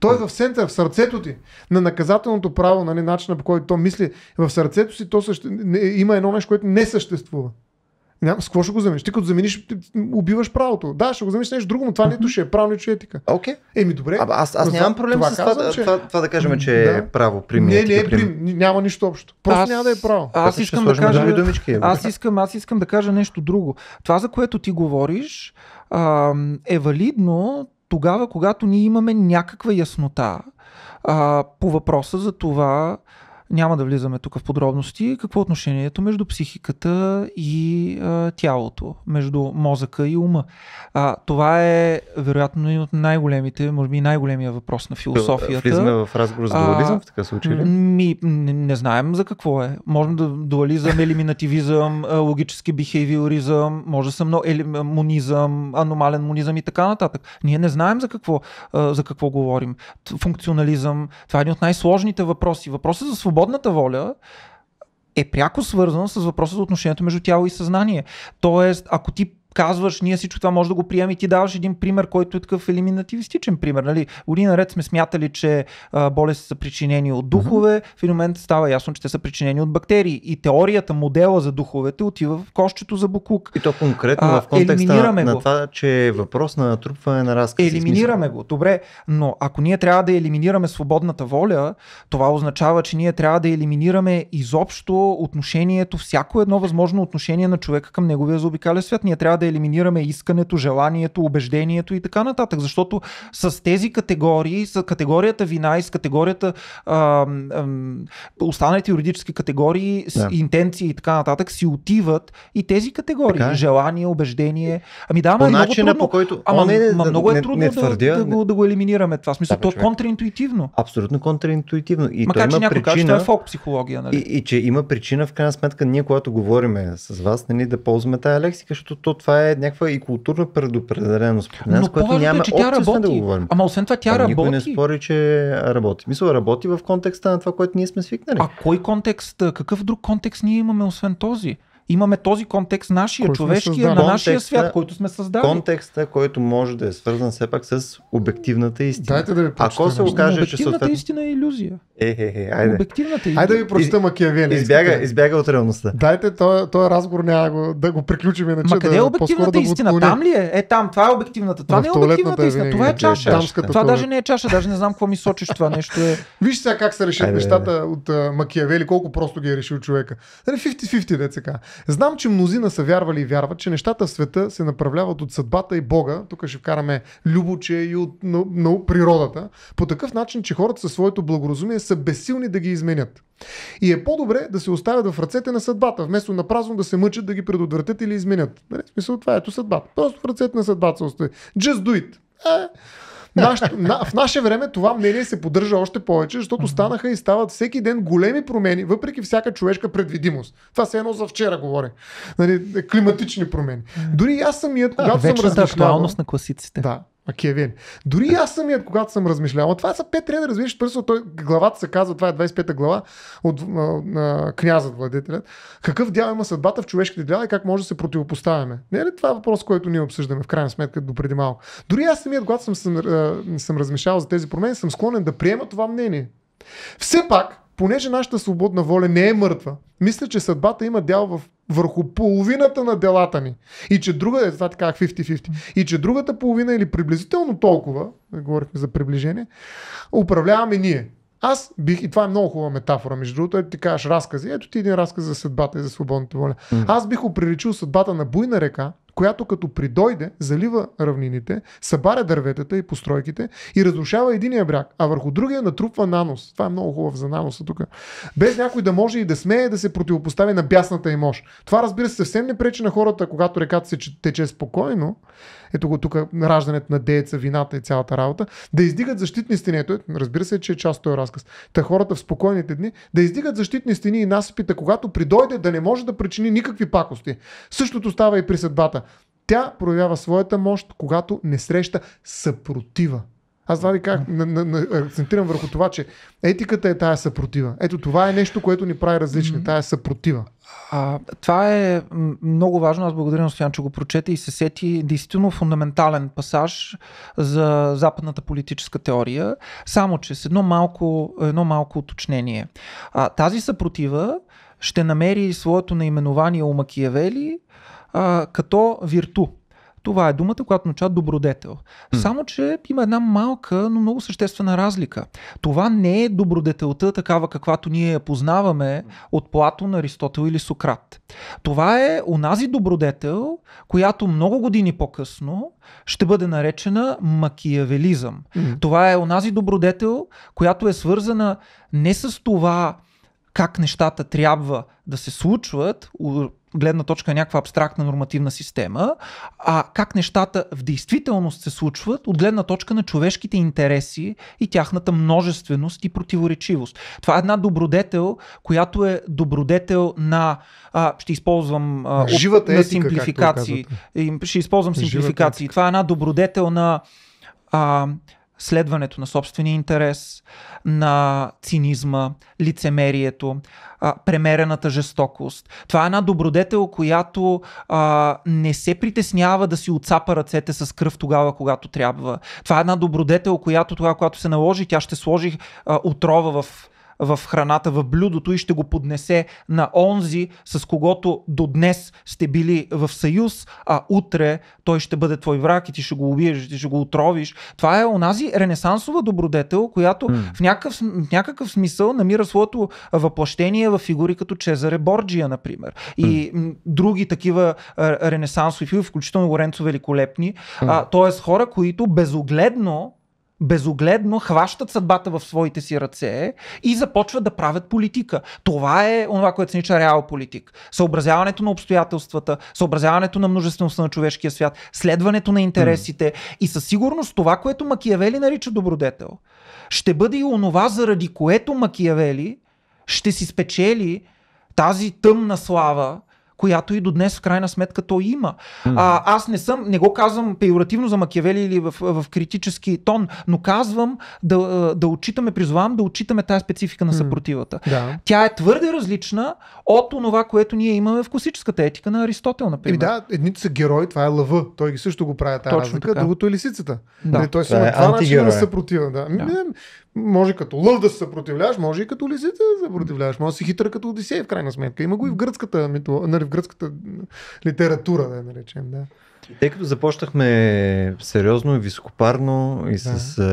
Той е в център, в сърцето ти, на наказателното право, нали, начина по който то мисли, в сърцето си то съще... има едно нещо, което не съществува. Няма, с какво ще го замениш? Ти като замениш, убиваш правото. Да, ще го замениш нещо друго, но това нито ще е право, нито е етика. Окей. Okay. Еми, добре. А, аз, аз нямам проблем това с това, казвам, че... това, това, да кажем, че е да. е право при Не, не е, е прим... няма нищо общо. Просто аз, няма да е право. Аз, аз искам да кажа, думички, е. аз, искам, аз искам да кажа нещо друго. Това, за което ти говориш, е валидно тогава, когато ние имаме някаква яснота по въпроса за това, няма да влизаме тук в подробности. Какво е отношението между психиката и а, тялото, между мозъка и ума? А, това е, вероятно, и от най-големите, може би най-големия въпрос на философията. Влизаме в разговор за дуализъм в така случай ли? Ми, не, не знаем за какво е. Може да дуализъм, елиминативизъм, логически бихевиоризъм, може да са много ели, монизъм, аномален монизъм и така нататък. Ние не знаем за какво, а, за какво говорим. Функционализъм, това е един от най-сложните въпроси. Въпросът за свобода свободната воля е пряко свързана с въпроса за отношението между тяло и съзнание. Тоест, ако ти казваш, ние всичко това може да го приемем и ти даваш един пример, който е такъв елиминативистичен пример. Нали? Година ред сме смятали, че болести са причинени от духове, в един момент става ясно, че те са причинени от бактерии. И теорията, модела за духовете отива в кощето за букук. И то конкретно а, в контекста на, го. на това, че е въпрос на натрупване на разказ. Елиминираме го, добре, но ако ние трябва да елиминираме свободната воля, това означава, че ние трябва да елиминираме изобщо отношението, всяко едно възможно отношение на човека към неговия заобикалящ свят. Ние трябва да елиминираме искането, желанието, убеждението и така нататък. Защото с тези категории, с категорията вина и с категорията а, а, останалите юридически категории, да. интенции и така нататък, си отиват и тези категории. Така е. Желание, убеждение. Ами да, ама по е много трудно. По който... Ама, не, ама не, много е не, трудно не твърдя, да, да, не... го, да го елиминираме това. Смисъл, да, то е човек. контраинтуитивно. Абсолютно контраинтуитивно. И Макар, че някой причина... каже, е фолк психология. Нали? И, и, че има причина, в крайна сметка, ние когато говорим с вас, нали, да ползваме тая лексика, защото то, това е някаква и културна предопределеност Но нас, което е, няма е, че тя работи. да го говорим. Ама освен това тя а, ами работи. Никой не спори, че работи. Мисля, работи в контекста на това, което ние сме свикнали. А кой контекст? Какъв друг контекст ние имаме освен този? имаме този контекст нашия, който човешкия, на нашия свят, който сме създали. Контекста, който може да е свързан все пак с обективната истина. Дайте да ви прочитам. Ако се окаже, че съответно... истина е иллюзия. Е, е, е, айде. Обективната истина. Е айде да ви прочита Макиавели. Избяга, избяга от реалността. Дайте този, този разговор няма го, да го приключим. Иначе Ма къде е обективната да истина? Там ли е? Е, там. Това е обективната. Това не е обективната е истина. Това е чаша. Това даже не е чаша. Даже не знам какво ми сочиш това нещо. Е- Виж сега как се решат нещата от Макиавели, колко просто ги е решил човека. Нали, 50-50, деца Знам, че мнозина са вярвали и вярват, че нещата в света се направляват от съдбата и Бога. Тук ще вкараме любоче и от на, на природата. По такъв начин, че хората със своето благоразумие са безсилни да ги изменят. И е по-добре да се оставят в ръцете на съдбата, вместо на празно да се мъчат да ги предотвратят или изменят. Нали? В смисъл това ето съдбата. Просто в ръцете на съдбата се остави. Just do it. Е, Наш, на, в наше време това мнение се поддържа още повече, защото станаха и стават всеки ден големи промени, въпреки всяка човешка предвидимост. Това се е едно за вчера говоря. Нали, е климатични промени. Дори аз самият, когато а, съм размишлял... актуалност на класиците. Да, Макиявели. Дори аз самият, когато съм размишлявал, това са пет реда, да първо, той, главата се казва, това е 25-та глава от на, на князът владетелят. Какъв дял има съдбата в човешките дела и как може да се противопоставяме? Не е ли това е въпрос, който ние обсъждаме в крайна сметка до преди малко? Дори аз самият, когато съм, съм, съм размишлявал за тези промени, съм склонен да приема това мнение. Все пак, понеже нашата свободна воля не е мъртва, мисля, че съдбата има дял в върху половината на делата ни. И че друга, е, така 50-50, и че другата половина или приблизително толкова, да говорихме за приближение, управляваме ние. Аз бих, и това е много хубава метафора, между другото, е, ти кажеш разкази, ето ти един разказ за съдбата и за свободната воля. Mm. Аз бих оприличил съдбата на буйна река, която като придойде, залива равнините, събаря дърветата и постройките и разрушава единия бряг, а върху другия натрупва нанос. Това е много хубаво за наноса тук. Без някой да може и да смее да се противопостави на бясната им мощ. Това разбира се съвсем не пречи на хората, когато реката се тече спокойно, ето го тук раждането на дееца, вината и цялата работа, да издигат защитни стени. Ето, разбира се, че е част от този разказ. Та хората в спокойните дни да издигат защитни стени и насипите, когато придойде да не може да причини никакви пакости. Същото става и при съдбата. Тя проявява своята мощ, когато не среща съпротива. Аз това ви как на, на, на, акцентирам върху това, че етиката е тая съпротива. Ето това е нещо, което ни прави различни, тая съпротива. А, това е много важно. Аз благодаря на Стоян, че го прочете и се сети действително фундаментален пасаж за западната политическа теория. Само, че с едно малко, едно малко уточнение. А, тази съпротива ще намери своето наименование у Макиявели а, като вирту. Това е думата, която означава добродетел. Mm. Само, че има една малка, но много съществена разлика. Това не е добродетелта, такава каквато ние я познаваме от Платон, Аристотел или Сократ. Това е онази добродетел, която много години по-късно ще бъде наречена макиявелизъм. Mm. Това е онази добродетел, която е свързана не с това, как нещата трябва да се случват, гледна точка на е някаква абстрактна нормативна система, а как нещата в действителност се случват от гледна точка на човешките интереси и тяхната множественост и противоречивост. Това е една добродетел, която е добродетел на, а, ще използвам а, Живата на етика, симплификации. Ще използвам симплификации. етика. Това е една добродетел на а, следването на собствения интерес, на цинизма, лицемерието, а, премерената жестокост. Това е една добродетел, която а, не се притеснява да си отцапа ръцете с кръв тогава, когато трябва. Това е една добродетел, която тогава, когато се наложи, тя ще сложи а, отрова в в храната, в блюдото и ще го поднесе на онзи, с когото до днес сте били в съюз, а утре той ще бъде твой враг и ти ще го убиеш, ти ще го отровиш. Това е онази ренесансова добродетел, която mm. в, някакъв, в някакъв смисъл намира своето въплъщение в фигури като Чезаре Борджия, например. И mm. други такива ренесансови фигури, включително Лоренцо Великолепни. Mm. Тоест хора, които безогледно безогледно хващат съдбата в своите си ръце и започват да правят политика. Това е това, което се нарича реал политик. Съобразяването на обстоятелствата, съобразяването на множеството на човешкия свят, следването на интересите mm. и със сигурност това, което Макиявели нарича добродетел, ще бъде и онова, заради което Макиявели ще си спечели тази тъмна слава, която и до днес в крайна сметка той има. А, аз не съм, не го казвам пеоративно за Макиавели или в, в критически тон, но казвам да, да отчитаме, призовавам да отчитаме тази специфика на съпротивата. Да. Тя е твърде различна от това, което ние имаме в класическата етика на Аристотел, например. И да, едните са герои, това е лъва, той ги също го прави тази Точно разлика, така. другото е лисицата. Да. Нали, той си има е това начина съпротива. Да. Да. Може като лъв да се съпротивляваш, може и като лисица да се съпротивляваш, може да си хитър като Одисей в крайна сметка. Има го и в гръцката митология в гръцката литература, да наречем. Да. Тъй като започнахме сериозно и високопарно и да. с а,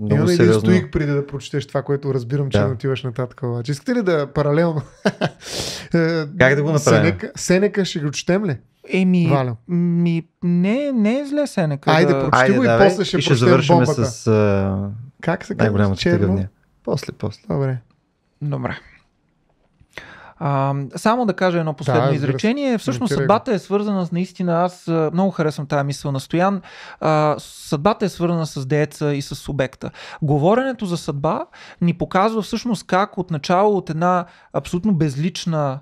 много Имаме сериозно... Имаме един преди да прочетеш това, което разбирам, че да. не отиваш нататък. Обаче. Искате ли да паралелно... Е, как да го направим? Сенека, Сенека ще го четем ли? Еми, ми, не, не е зле Сенека. Айде, да... Айде, го и после ще, и ще завършим бомбата. с... А... Как се казва? Най-голямата После, после. Добре. Добре. А, само да кажа едно последно да, изречение. Всъщност съдбата е свързана с наистина, аз много харесвам тази мисъл на Стоян, а, съдбата е свързана с дееца и с субекта. Говоренето за съдба ни показва всъщност как от начало от една абсолютно безлична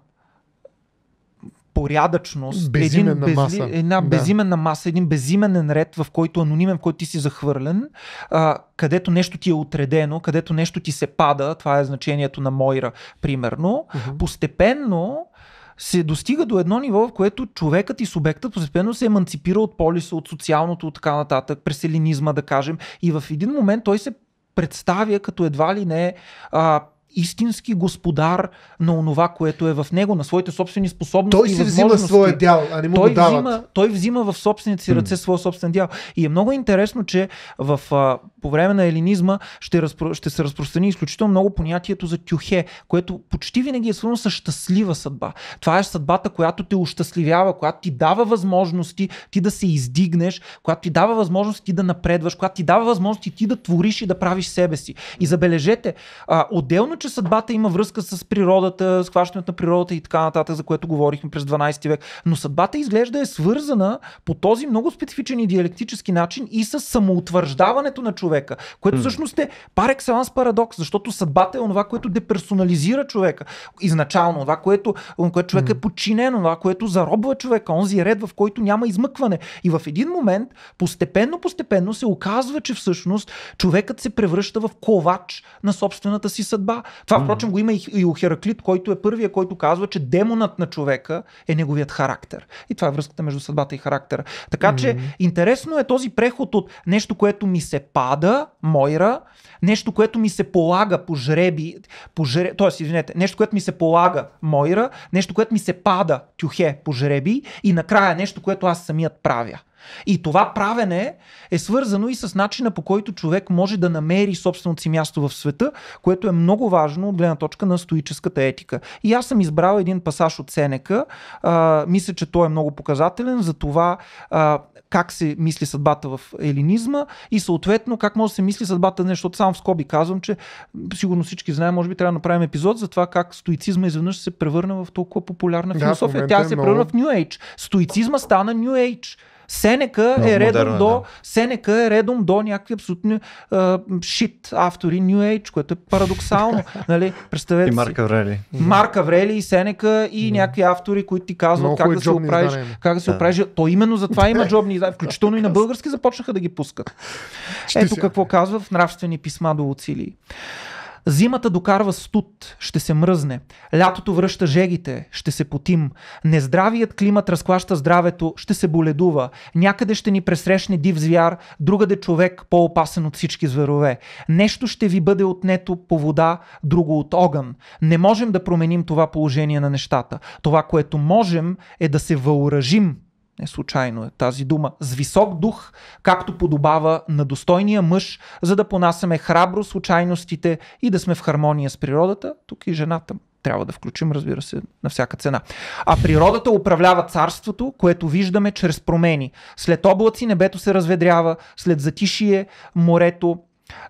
порядъчност, безименна един без, маса. една да. безименна маса, един безименен ред, в който е анонимен, в който ти си захвърлен, а, където нещо ти е отредено, където нещо ти се пада, това е значението на Мойра, примерно, uh-huh. постепенно се достига до едно ниво, в което човекът и субектът постепенно се еманципира от полиса, от социалното, от така нататък, преселинизма, да кажем, и в един момент той се представя като едва ли не а, истински господар на онова, което е в него, на своите собствени способности. Той си взима своя дял, а не му той го дават. Взима, той взима в собствените си ръце своя собствен дял. И е много интересно, че в, а, по време на елинизма ще, разпро, ще се разпространи изключително много понятието за тюхе, което почти винаги е свързано с щастлива съдба. Това е съдбата, която те ощастливява, която ти дава възможности ти да се издигнеш, която ти дава възможности ти да напредваш, която ти дава възможности ти да твориш и да правиш себе си. И забележете, а, отделно, че съдбата има връзка с природата, с хващането на природата и така нататък, за което говорихме през 12 век. Но съдбата изглежда е свързана по този много специфичен и диалектически начин и с самоутвърждаването на човека, което всъщност е пар екселанс парадокс, защото съдбата е онова, което деперсонализира човека. Изначално, това, което, което човек е подчинено, това, което заробва човека, онзи ред, в който няма измъкване. И в един момент, постепенно, постепенно се оказва, че всъщност човекът се превръща в ковач на собствената си съдба. Това, впрочем, го има и, и у Хераклит, който е първия, който казва, че демонът на човека е неговият характер. И това е връзката между съдбата и характера. Така mm-hmm. че интересно е този преход от нещо, което ми се пада, Мойра, нещо, което ми се полага по жреби, по жре... т.е. извинете, нещо, което ми се полага, Мойра, нещо, което ми се пада, Тюхе, по жреби и накрая нещо, което аз самият правя. И това правене е свързано и с начина по който човек може да намери собственото си място в света, което е много важно от гледна точка на стоическата етика. И аз съм избрал един пасаж от Сенека. А, мисля, че той е много показателен за това а, как се мисли съдбата в елинизма и съответно как може да се мисли съдбата, защото само в скоби казвам, че сигурно всички знаем, може би трябва да направим епизод за това как стоицизма изведнъж се превърна в толкова популярна философия. Да, Тя е се превърна много... в New Age. Стоицизма стана New Age. Сенека е редом до, да. Сенека е редом до някакви абсолютни шит автори New Age, което е парадоксално. нали? Представете и Марк Аврели. Марк Аврели и Сенека и да. някакви автори, които ти казват Много как да, се оправиш, как да се да. оправиш. То именно за това има джобни издания. Включително и на български започнаха да ги пускат. Ето какво казва в нравствени писма до Уцилии. Зимата докарва студ, ще се мръзне. Лятото връща жегите, ще се потим. Нездравият климат разклаща здравето, ще се боледува. Някъде ще ни пресрещне див звяр, другаде човек по-опасен от всички зверове. Нещо ще ви бъде отнето по вода, друго от огън. Не можем да променим това положение на нещата. Това, което можем е да се въоръжим не случайно е тази дума. С висок дух, както подобава на достойния мъж, за да понасяме храбро случайностите и да сме в хармония с природата. Тук и жената трябва да включим, разбира се, на всяка цена. А природата управлява царството, което виждаме чрез промени. След облаци небето се разведрява, след затишие морето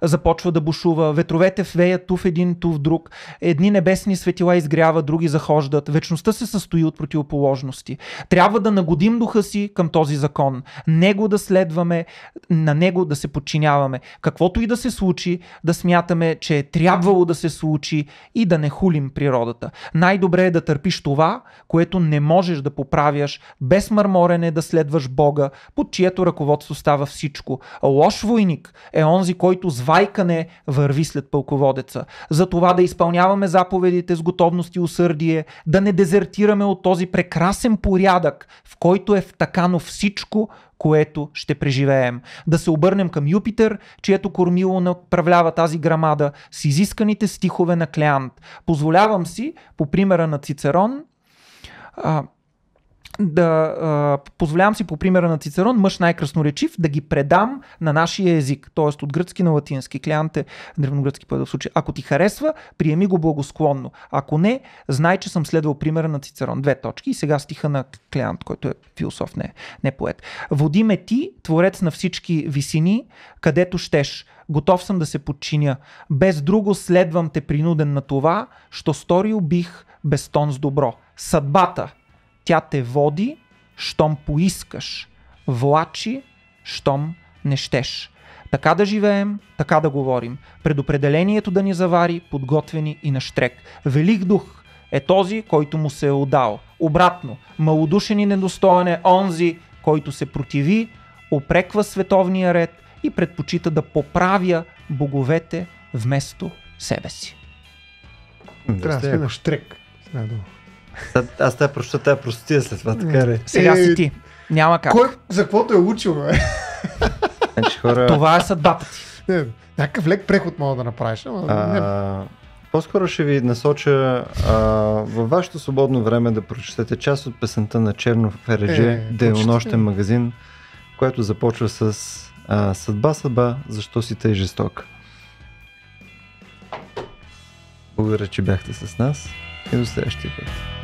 започва да бушува, ветровете веят ту в един, ту в друг, едни небесни светила изгрява, други захождат, вечността се състои от противоположности. Трябва да нагодим духа си към този закон, него да следваме, на него да се подчиняваме. Каквото и да се случи, да смятаме, че е трябвало да се случи и да не хулим природата. Най-добре е да търпиш това, което не можеш да поправяш, без мърморене да следваш Бога, под чието ръководство става всичко. Лош войник е онзи, който звайкане върви след пълководеца. За това да изпълняваме заповедите с готовност и усърдие, да не дезертираме от този прекрасен порядък, в който е втакано всичко, което ще преживеем. Да се обърнем към Юпитер, чието кормило направлява тази грамада с изисканите стихове на Клеант. Позволявам си, по примера на Цицерон, да а, позволявам си по примера на Цицерон, мъж най-красноречив, да ги предам на нашия език, т.е. от гръцки на латински. Клеант е древногръцки по в случай. Ако ти харесва, приеми го благосклонно. Ако не, знай, че съм следвал примера на Цицерон. Две точки и сега стиха на клиент, който е философ, не, не поет. Води ме ти, творец на всички висини, където щеш. Готов съм да се подчиня. Без друго следвам те принуден на това, що сторил бих без тон с добро. Съдбата, тя те води, щом поискаш. Влачи, щом не щеш. Така да живеем, така да говорим. Предопределението да ни завари, подготвени и на штрек. Велик дух е този, който му се е отдал. Обратно, малодушен и недостоен е онзи, който се противи, опреква световния ред и предпочита да поправя боговете вместо себе си. Трябва да сте на штрек. Една аз тази проща, тази простотия след това, така ли? Сега си е, ти. Няма как. Кой за каквото е учил, бе? Значи, хора... Това е съдбата ти. някакъв лек преход мога да направиш. Ама а, По-скоро ще ви насоча а, във вашето свободно време да прочетете част от песента на Черно в е, Деонощен магазин, което започва с а, Съдба, съдба, защо си тъй жесток. Благодаря, че бяхте с нас и до следващия път.